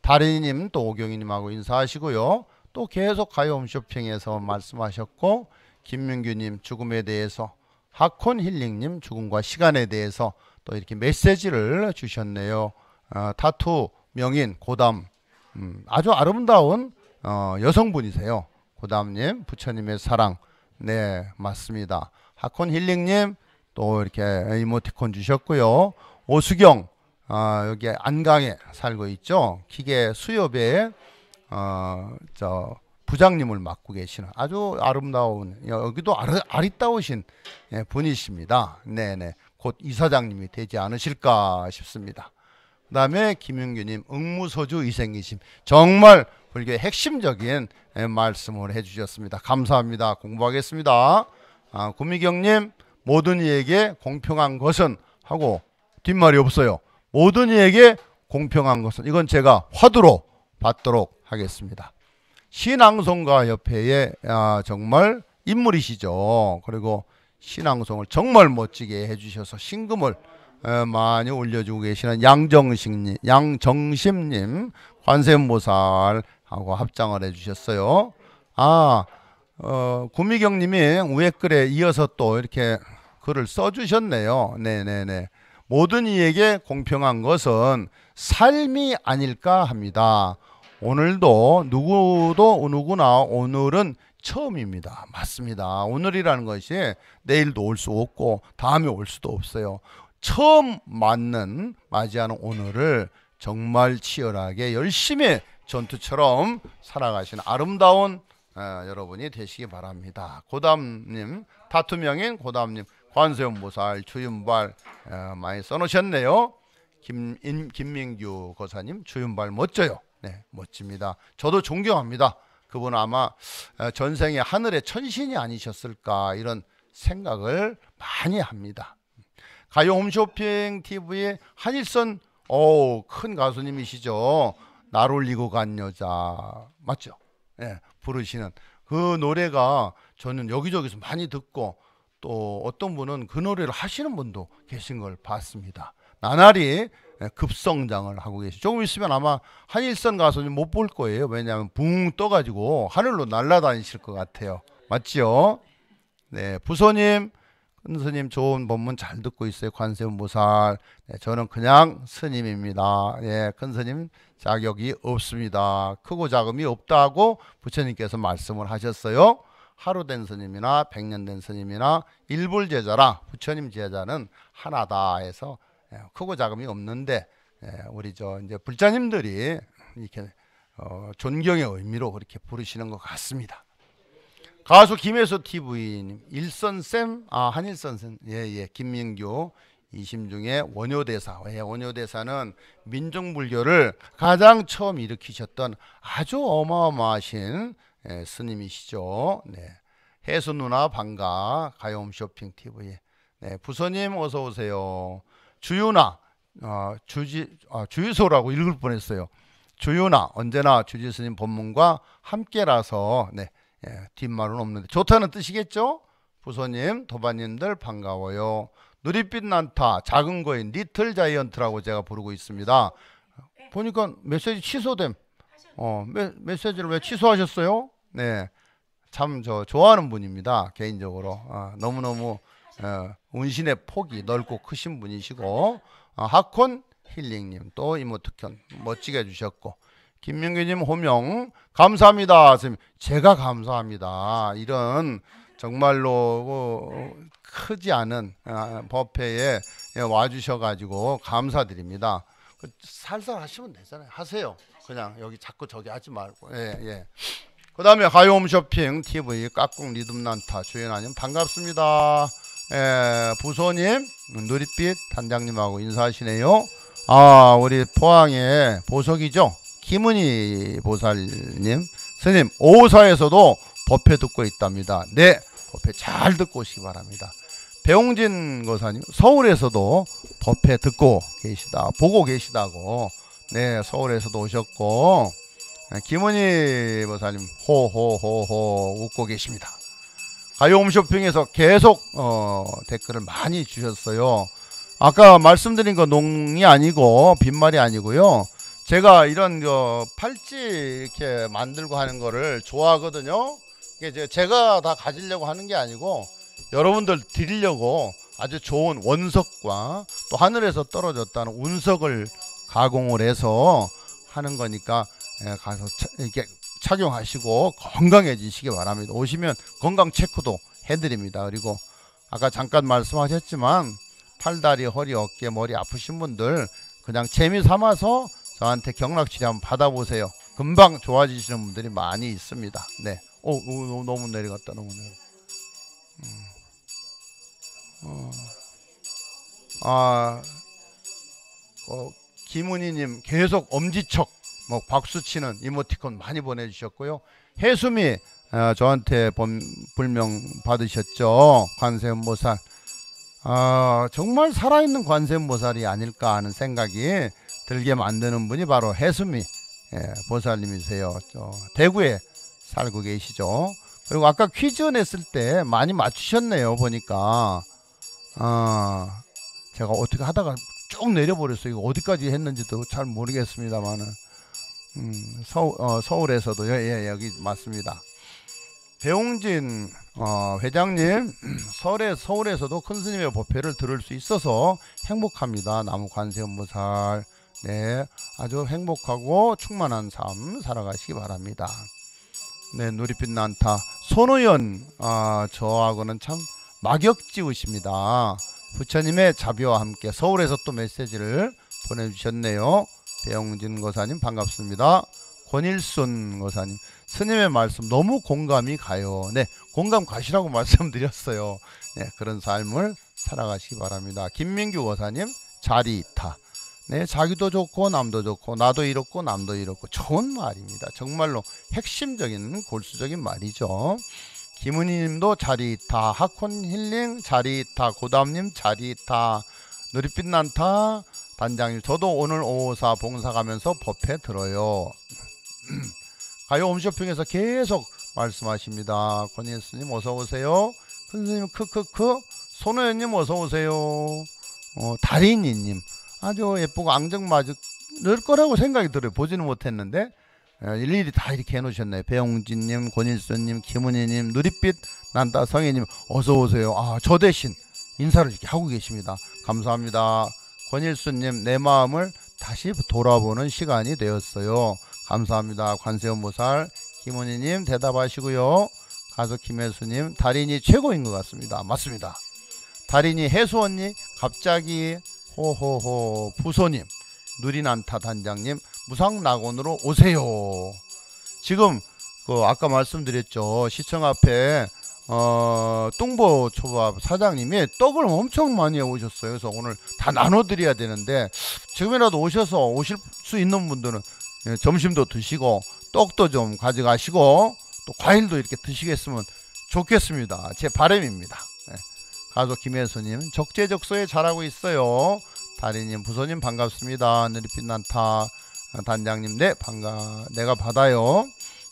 S1: 다리님 또 오경희님하고 인사하시고요. 또 계속 가요 홈쇼핑에서 말씀하셨고 김민규님 죽음에 대해서 하콘 힐링님 죽음과 시간에 대해서 또 이렇게 메시지를 주셨네요. 어, 아, 타투 명인 고담 음, 아주 아름다운 어, 여성분이세요. 고담님 부처님의 사랑 네 맞습니다. 하콘 힐링님 또 이렇게 이모티콘 주셨고요. 오수경 어, 여기 안강에 살고 있죠. 기계 수협에 어, 저 부장님을 맡고 계시는 아주 아름다운 여기도 아르, 아리따우신 예, 분이십니다. 네네 곧 이사장님이 되지 않으실까 싶습니다. 그 다음에 김윤규님 응무소주 이생이심 정말 불교의 핵심적인 예, 말씀을 해주셨습니다. 감사합니다. 공부하겠습니다. 아, 구미경님 모든 이에게 공평한 것은 하고 뒷말이 없어요. 모든 이에게 공평한 것은 이건 제가 화두로 받도록 하겠습니다. 신앙송가 협회에 아, 정말 인물이시죠. 그리고 신앙송을 정말 멋지게 해주셔서 신금을 에, 어, 많이 올려주고 계시는 양정식님, 양정심님 관세음보살하고 합장을 해주셨어요. 아, 어, 구미경님이 우회 글에 이어서 또 이렇게 글을 써주셨네요. 네네네. 모든 이에게 공평한 것은 삶이 아닐까 합니다. 오늘도 누구도 누구나 오늘은 처음입니다. 맞습니다. 오늘이라는 것이 내일도 올 수 없고 다음에 올 수도 없어요. 처음 맞는 맞이하는 오늘을 정말 치열하게 열심히 전투처럼 살아가신 아름다운 어, 여러분이 되시기 바랍니다. 고담님, 타투명인 고담님, 관세음 보살, 주윤발 어, 많이 써놓으셨네요. 김인, 김민규 거사님, 주윤발 멋져요. 네, 멋집니다. 저도 존경합니다. 그분 아마 어, 전생에 하늘의 천신이 아니셨을까 이런 생각을 많이 합니다. 가요 홈쇼핑 TV의 한일선 어큰 가수님이시죠. 날 올리고 간 여자 맞죠? 예, 부르시는 그 노래가 저는 여기저기서 많이 듣고 또 어떤 분은 그 노래를 하시는 분도 계신 걸 봤습니다. 나날이 예, 급성장을 하고 계시. 조금 있으면 아마 한일선 가서 못볼 거예요. 왜냐하면 붕 떠가지고 하늘로 날아다니실 것 같아요. 맞지 네, 부소님, 큰 스님 좋은 법문 잘 듣고 있어요. 관세음보살. 네, 저는 그냥 스님입니다. 예, 큰 스님 자격이 없습니다. 크고 작음이 없다고 부처님께서 말씀을 하셨어요. 하루 된 스님이나 백년 된 스님이나 일불 제자라 부처님 제자는 하나다 해서 예, 크고 작음이 없는데 예, 우리 저 이제 불자님들이 이렇게 어, 존경의 의미로 그렇게 부르시는 것 같습니다. 가수 김혜수 TV님, 일선쌤, 아, 한일선쌤, 예, 예, 김민교, 이심중의 원효대사. 예, 원효대사는 민중불교를 가장 처음 일으키셨던 아주 어마어마하신 예, 스님이시죠. 네. 혜수 누나 반가, 가요홈쇼핑 TV. 네, 부서님 어서오세요. 주유나 어, 주지, 아, 주유소라고 읽을 뻔했어요. 주유나 언제나 주지스님 본문과 함께라서 네, 예, 뒷말은 없는데 좋다는 뜻이겠죠? 부소님, 도반님들 반가워요. 누리빛 난타 작은 거인 리틀 자이언트라고 제가 부르고 있습니다. 보니까 메시지 취소됨. 어, 메, 메시지를 왜 취소하셨어요? 네. 참 저 좋아하는 분입니다. 개인적으로. 아, 너무너무 어, 운신의 폭이 넓고 크신 분이시고 어, 하콘 힐링님 또 이모티콘 멋지게 해주셨고 김명규님 호명 감사합니다 선생님 제가 감사합니다 이런 정말로 어, 크지 않은 어, 법회에 예, 와주셔가지고 감사드립니다 그 살살 하시면 되잖아요 하세요 그냥 여기 자꾸 저기 하지 말고 예 예. 그 다음에 가요홈쇼핑 TV 깍꿍 리듬난타 주연아님 반갑습니다 에, 예, 부소님, 누리빛 단장님하고 인사하시네요. 아, 우리 포항의 보석이죠. 김은희 보살님, 스님, 오사에서도 법회 듣고 있답니다. 네, 법회 잘 듣고 오시기 바랍니다. 배용진 거사님, 서울에서도 법회 듣고 계시다, 보고 계시다고. 네, 서울에서도 오셨고, 네, 김은희 보사님 호호호호 웃고 계십니다. 가요홈 쇼핑에서 계속 어, 댓글을 많이 주셨어요. 아까 말씀드린 거 농이 아니고 빈말이 아니고요. 제가 이런 어, 팔찌 이렇게 만들고 하는 거를 좋아하거든요. 이게 제가 다 가지려고 하는 게 아니고 여러분들 드리려고 아주 좋은 원석과 또 하늘에서 떨어졌다는 운석을 가공을 해서 하는 거니까 예, 가서 이렇게 착용하시고 건강해지시기 바랍니다. 오시면 건강 체크도 해드립니다. 그리고 아까 잠깐 말씀하셨지만 팔다리, 허리, 어깨, 머리 아프신 분들 그냥 재미 삼아서 저한테 경락치료 한번 받아보세요. 금방 좋아지시는 분들이 많이 있습니다. 네. 오, 오 너무 내려갔다, 너무 내려. 음. 어. 아, 어, 김은희님 계속 엄지척 뭐 박수치는 이모티콘 많이 보내주셨고요. 해수미 어, 저한테 범, 불명 받으셨죠. 관세음보살. 어, 정말 살아있는 관세음보살이 아닐까 하는 생각이 들게 만드는 분이 바로 해수미 예, 보살님이세요. 대구에 살고 계시죠. 그리고 아까 퀴즈 냈을 때 많이 맞추셨네요. 보니까 어, 제가 어떻게 하다가 쭉 내려버렸어요. 이거 어디까지 했는지도 잘 모르겠습니다만은. 음, 서울, 어, 서울에서도요. 예, 예 여기 맞습니다. 배홍진 어, 회장님 서울에, [clears throat] 서울에서도 큰 스님의 법회를 들을 수 있어서 행복합니다. 나무 관세음보살 네 아주 행복하고 충만한 삶 살아가시기 바랍니다. 네 누리빛 난타 손우연 아, 저하고는 참 막역지우십니다. 부처님의 자비와 함께 서울에서 또 메시지를 보내주셨네요. 배영진 거사님 반갑습니다. 권일순 거사님 스님의 말씀 너무 공감이 가요. 네, 공감 가시라고 [laughs] 말씀드렸어요. 네, 그런 삶을 살아가시기 바랍니다. 김민규 거사님 자리 이타. 네, 자기도 좋고 남도 좋고 나도 이렇고 남도 이렇고 좋은 말입니다. 정말로 핵심적인 골수적인 말이죠. 김은희님도 자리 이타, 하콘 힐링 자리 이타, 고담님 자리 이타, 누리빛 난타, 반장님 저도 오늘 오사 봉사 가면서 법회 들어요. [clears throat] 가요 홈쇼핑에서 계속 말씀하십니다. 권예수님 어서 오세요. 선생님 크크크 손호연님 어서 오세요. 어, 다리니님 아주 예쁘고 앙증맞을 거라고 생각이 들어요. 보지는 못했는데 예, 일일이 다 이렇게 해놓으셨네요. 배용진님, 권일수님, 김은희님, 누리빛 난다 성희님 어서 오세요. 아 저 대신 인사를 이렇게 하고 계십니다. 감사합니다. 권일수님 내 마음을 다시 돌아보는 시간이 되었어요. 감사합니다. 관세음보살 김원희님 대답하시고요. 가수 김혜수님 달인이 최고인 것 같습니다. 맞습니다. 달인이 해수 언니 갑자기 호호호 부소님 누리난타 단장님 무상낙원으로 오세요. 지금 그 아까 말씀드렸죠 시청 앞에 어, 뚱보 초밥 사장님이 떡을 엄청 많이 오셨어요. 그래서 오늘 다 나눠드려야 되는데 지금이라도 오셔서 오실 수 있는 분들은 예, 점심도 드시고 떡도 좀 가져가시고 또 과일도 이렇게 드시겠으면 좋겠습니다. 제 바람입니다. 예. 가족 김혜수님 적재적소에 잘하고 있어요. 다리님 부서님 반갑습니다. 느리빛 난타 어, 단장님 네 반가 내가 받아요.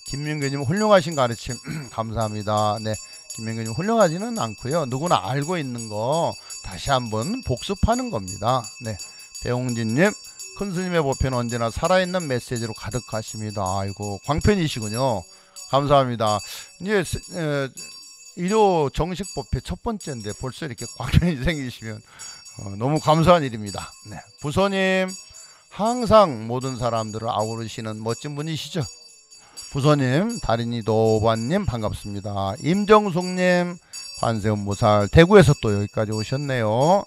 S1: 김민규님 훌륭하신 가르침 [clears throat] 감사합니다. 네. 김행근이 훌륭하지는 않고요. 누구나 알고 있는 거 다시 한번 복습하는 겁니다. 네, 배홍진님 큰스님의 보편은 언제나 살아있는 메시지로 가득하십니다. 아이고 광편이시군요 감사합니다. 이제 에, 일요 정식 법회 첫 번째인데 벌써 이렇게 광팬이 [laughs] 생기시면 어, 너무 감사한 일입니다. 네, 부서님 항상 모든 사람들을 아우르시는 멋진 분이시죠. 부서님, 달인이 도반님 반갑습니다. 임정숙님, 관세음보살 대구에서 또 여기까지 오셨네요.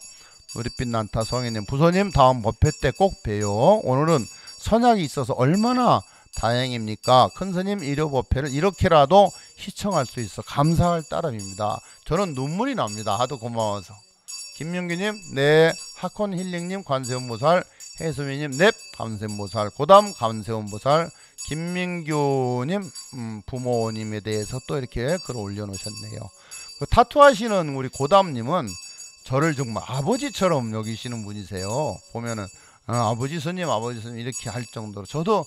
S1: 우리빛 난타 성인님 부서님 다음 법회 때 꼭 봬요. 오늘은 선약이 있어서 얼마나 다행입니까? 큰 스님 일요 법회를 이렇게라도 시청할 수 있어 감사할 따름입니다. 저는 눈물이 납니다. 하도 고마워서. 김명기님 네. 하콘 힐링님, 관세음보살, 해수미님, 넵. 감세음보살, 고담 감세음보살, 김민규님 음, 부모님에 대해서 또 이렇게 글을 올려놓으셨네요. 그 타투하시는 우리 고담님은 저를 정말 아버지처럼 여기시는 분이세요. 보면은 어, 아버지 스님, 아버지 스님 이렇게 할 정도로 저도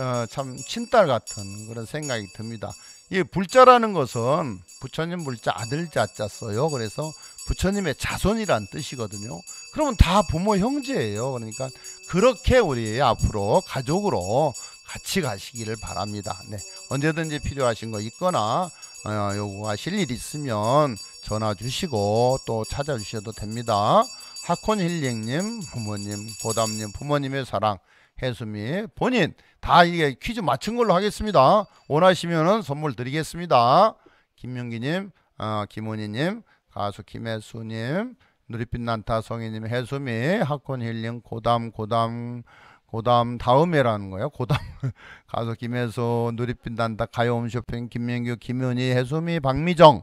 S1: 어, 참 친딸 같은 그런 생각이 듭니다. 이 불자라는 것은 부처님 불자 아들 자자 써요. 그래서 부처님의 자손이란 뜻이거든요. 그러면 다 부모 형제예요. 그러니까 그렇게 우리 앞으로 가족으로 같이 가시기를 바랍니다. 네. 언제든지 필요하신 거 있거나 어, 요구하실 일 있으면 전화 주시고 또 찾아주셔도 됩니다. 하콘 힐링님, 부모님, 보담님, 부모님의 사랑, 해수미, 본인 다 이게 퀴즈 맞춘 걸로 하겠습니다. 원하시면은 선물 드리겠습니다. 김윤기님, 어, 김은희님, 가수 김혜수님, 누리빛 난타 성희님, 해수미, 하콘 힐링, 고담, 고담, 고담 다음에라는 거예요. 고담 [laughs] 가수 김혜수 누리핀단다 가요홈 쇼핑 김민규 김윤희 해수미 박미정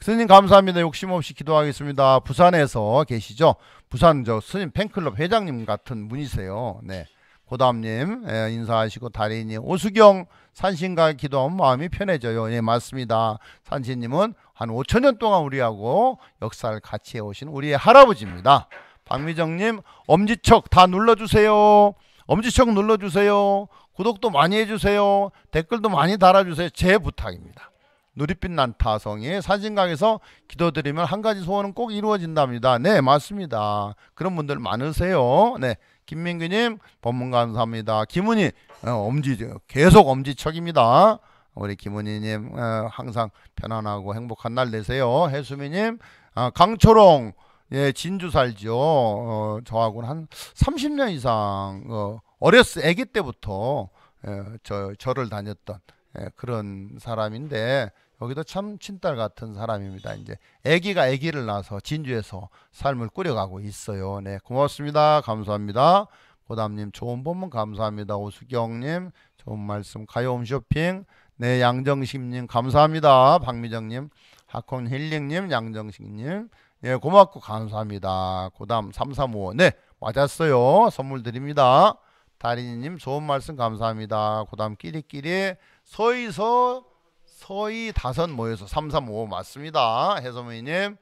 S1: 스님 감사합니다. 욕심 없이 기도하겠습니다. 부산에서 계시죠? 부산 저 스님 팬클럽 회장님 같은 분이세요. 네. 고담님 예, 인사하시고 달인님 오수경 산신과 기도하면 마음이 편해져요. 예 맞습니다. 산신님은 한 5천 년 동안 우리하고 역사를 같이 해오신 우리의 할아버지입니다. 박미정님 엄지척 다 눌러주세요. 엄지척 눌러주세요. 구독도 많이 해주세요. 댓글도 많이 달아주세요. 제 부탁입니다. 누리빛 난타성의 사진강에서 기도드리면 한 가지 소원은 꼭 이루어진답니다. 네, 맞습니다. 그런 분들 많으세요. 네, 김민규님 법문 감사합니다. 김은희 어, 엄지 계속 엄지척입니다. 우리 김은희님 어, 항상 편안하고 행복한 날 되세요. 해수미님 아, 강초롱 예, 진주 살죠. 어, 저하고는 한 30년 이상 어, 어렸을 아기 때부터 예, 저 절을 다녔던 예, 그런 사람인데 여기도 참 친딸 같은 사람입니다. 이제 아기가 아기를 낳아서 진주에서 삶을 꾸려가고 있어요. 네, 고맙습니다. 감사합니다. 고담님 좋은 본문 감사합니다. 오수경님 좋은 말씀 가요홈 쇼핑 네 양정식님 감사합니다. 박미정님 하콘 힐링님 양정식님 예, 고맙고 감사합니다. 그 다음 3 3 5 네, 맞았어요. 선물 드립니다. 다리님 좋은 말씀 감사합니다. 그 다음 끼리끼리 서이서 서이 다섯 모여서 335 맞습니다. 해소미님.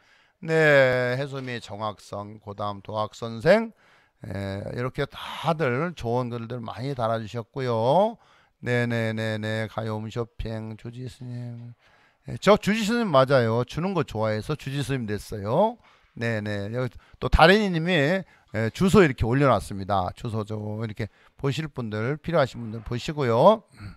S1: 네, 해소미 정학성, 그 다음 도학선생. 예, 이렇게 다들 좋은 글들 많이 달아주셨고요. 네네네네 가요음 쇼핑 조지스님 예, 저 주지스님 맞아요. 주는 거 좋아해서 주지스님 됐어요. 네네. 또 다레니님이 예, 주소 이렇게 올려놨습니다. 주소 저 이렇게 보실 분들 필요하신 분들 보시고요. 음.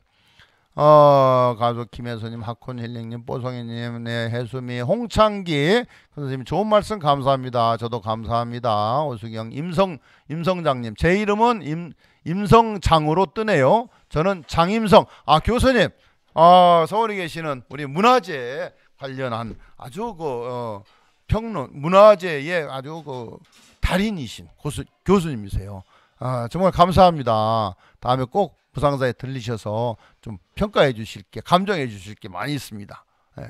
S1: 어 가족 김혜선님, 하콘 힐링님, 뽀송이님, 네 해수미, 홍창기 선생님 좋은 말씀 감사합니다. 저도 감사합니다. 오수경, 임성 임성장님 제 이름은 임 임성장으로 뜨네요. 저는 장임성. 아 교수님 어, 서울에 계시는 우리 문화재 관련한 아주 그 어, 평론 문화재의 아주 그 달인이신 고수, 교수님이세요. 아, 정말 감사합니다. 다음에 꼭 부상사에 들리셔서 좀 평가해 주실 게 감정해 주실 게 많이 있습니다. 예.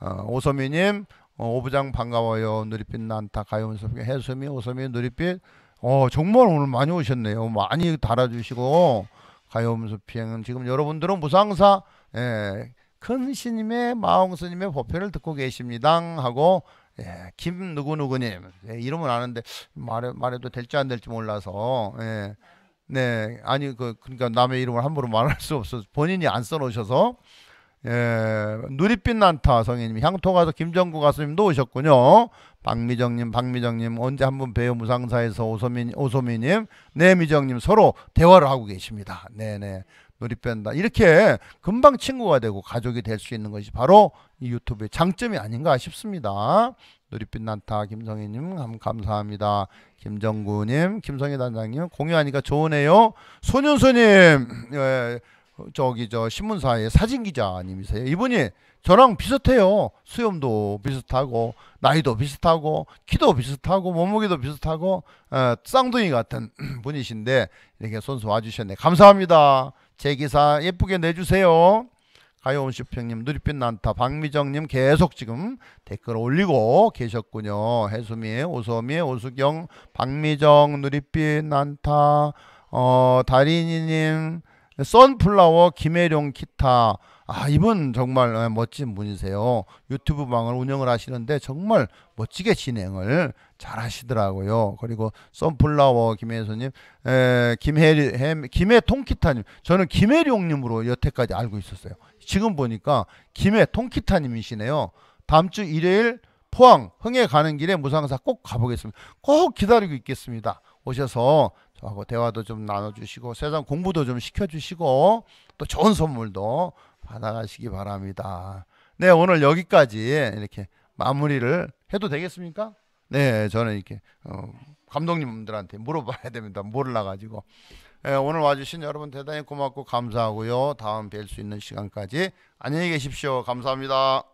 S1: 어, 오소미님 어, 오부장 반가워요. 누리빛 난타 가요문섭 해수미 오소미 누리빛 어, 정말 오늘 많이 오셨네요. 많이 달아주시고 가요문섭 비행은 지금 여러분들은 무상사 예, 큰 스님의 마홍 스님의 법회를 듣고 계십니다 하고 예, 김 누구 누구님 예, 이름은 아는데 말해 말해도 될지 안 될지 몰라서 예, 네 아니 그 그러니까 남의 이름을 함부로 말할 수 없어 본인이 안 써놓으셔서 예, 누리빛 난타 성인님, 향토 가서 김정구 가수님도 오셨군요. 박미정님, 박미정님, 언제 한번 배우 무상사에서 오소민, 오소미님, 네미정님 서로 대화를 하고 계십니다. 네네. 네. 놀이 뺀다. 이렇게 금방 친구가 되고 가족이 될 수 있는 것이 바로 이 유튜브의 장점이 아닌가 싶습니다. 놀이 빛 난타 김성희님 감사합니다. 김정구님, 김성희 단장님 공유하니까 좋으네요. 손윤수님 예, 저기 저 신문사의 사진 기자님이세요. 이분이 저랑 비슷해요. 수염도 비슷하고 나이도 비슷하고 키도 비슷하고 몸무게도 비슷하고 에, 예, 쌍둥이 같은 [clears throat] 분이신데 이렇게 손수 와주셨네. 감사합니다. 제 기사 예쁘게 내주세요. 가요온쇼평님 누리빛 난타, 박미정님 계속 지금 댓글 올리고 계셨군요. 해수미, 오소미, 오수경, 박미정, 누리빛 난타, 어, 다리니님, 선플라워, 김혜룡 기타. 아, 이분 정말 예, 멋진 분이세요. 유튜브 방을 운영을 하시는데 정말 멋지게 진행을 잘 하시더라고요. 그리고 선플라워 김혜수님, 김혜리, 김혜 통키타님. 저는 김혜룡님으로 여태까지 알고 있었어요. 지금 보니까 김혜 통키타님이시네요. 다음 주 일요일 포항 흥에 가는 길에 무상사 꼭 가보겠습니다. 꼭 기다리고 있겠습니다. 오셔서 저하고 대화도 좀 나눠주시고 세상 공부도 좀 시켜주시고 또 좋은 선물도 받아가시기 바랍니다. 네 오늘 여기까지 이렇게 마무리를 해도 되겠습니까? 네, 저는 이렇게 어, 감독님들한테 물어봐야 됩니다. 몰라 가지고. 네, 예, 오늘 와주신 여러분 대단히 고맙고 감사하고요. 다음 뵐 수 있는 시간까지 안녕히 계십시오. 감사합니다.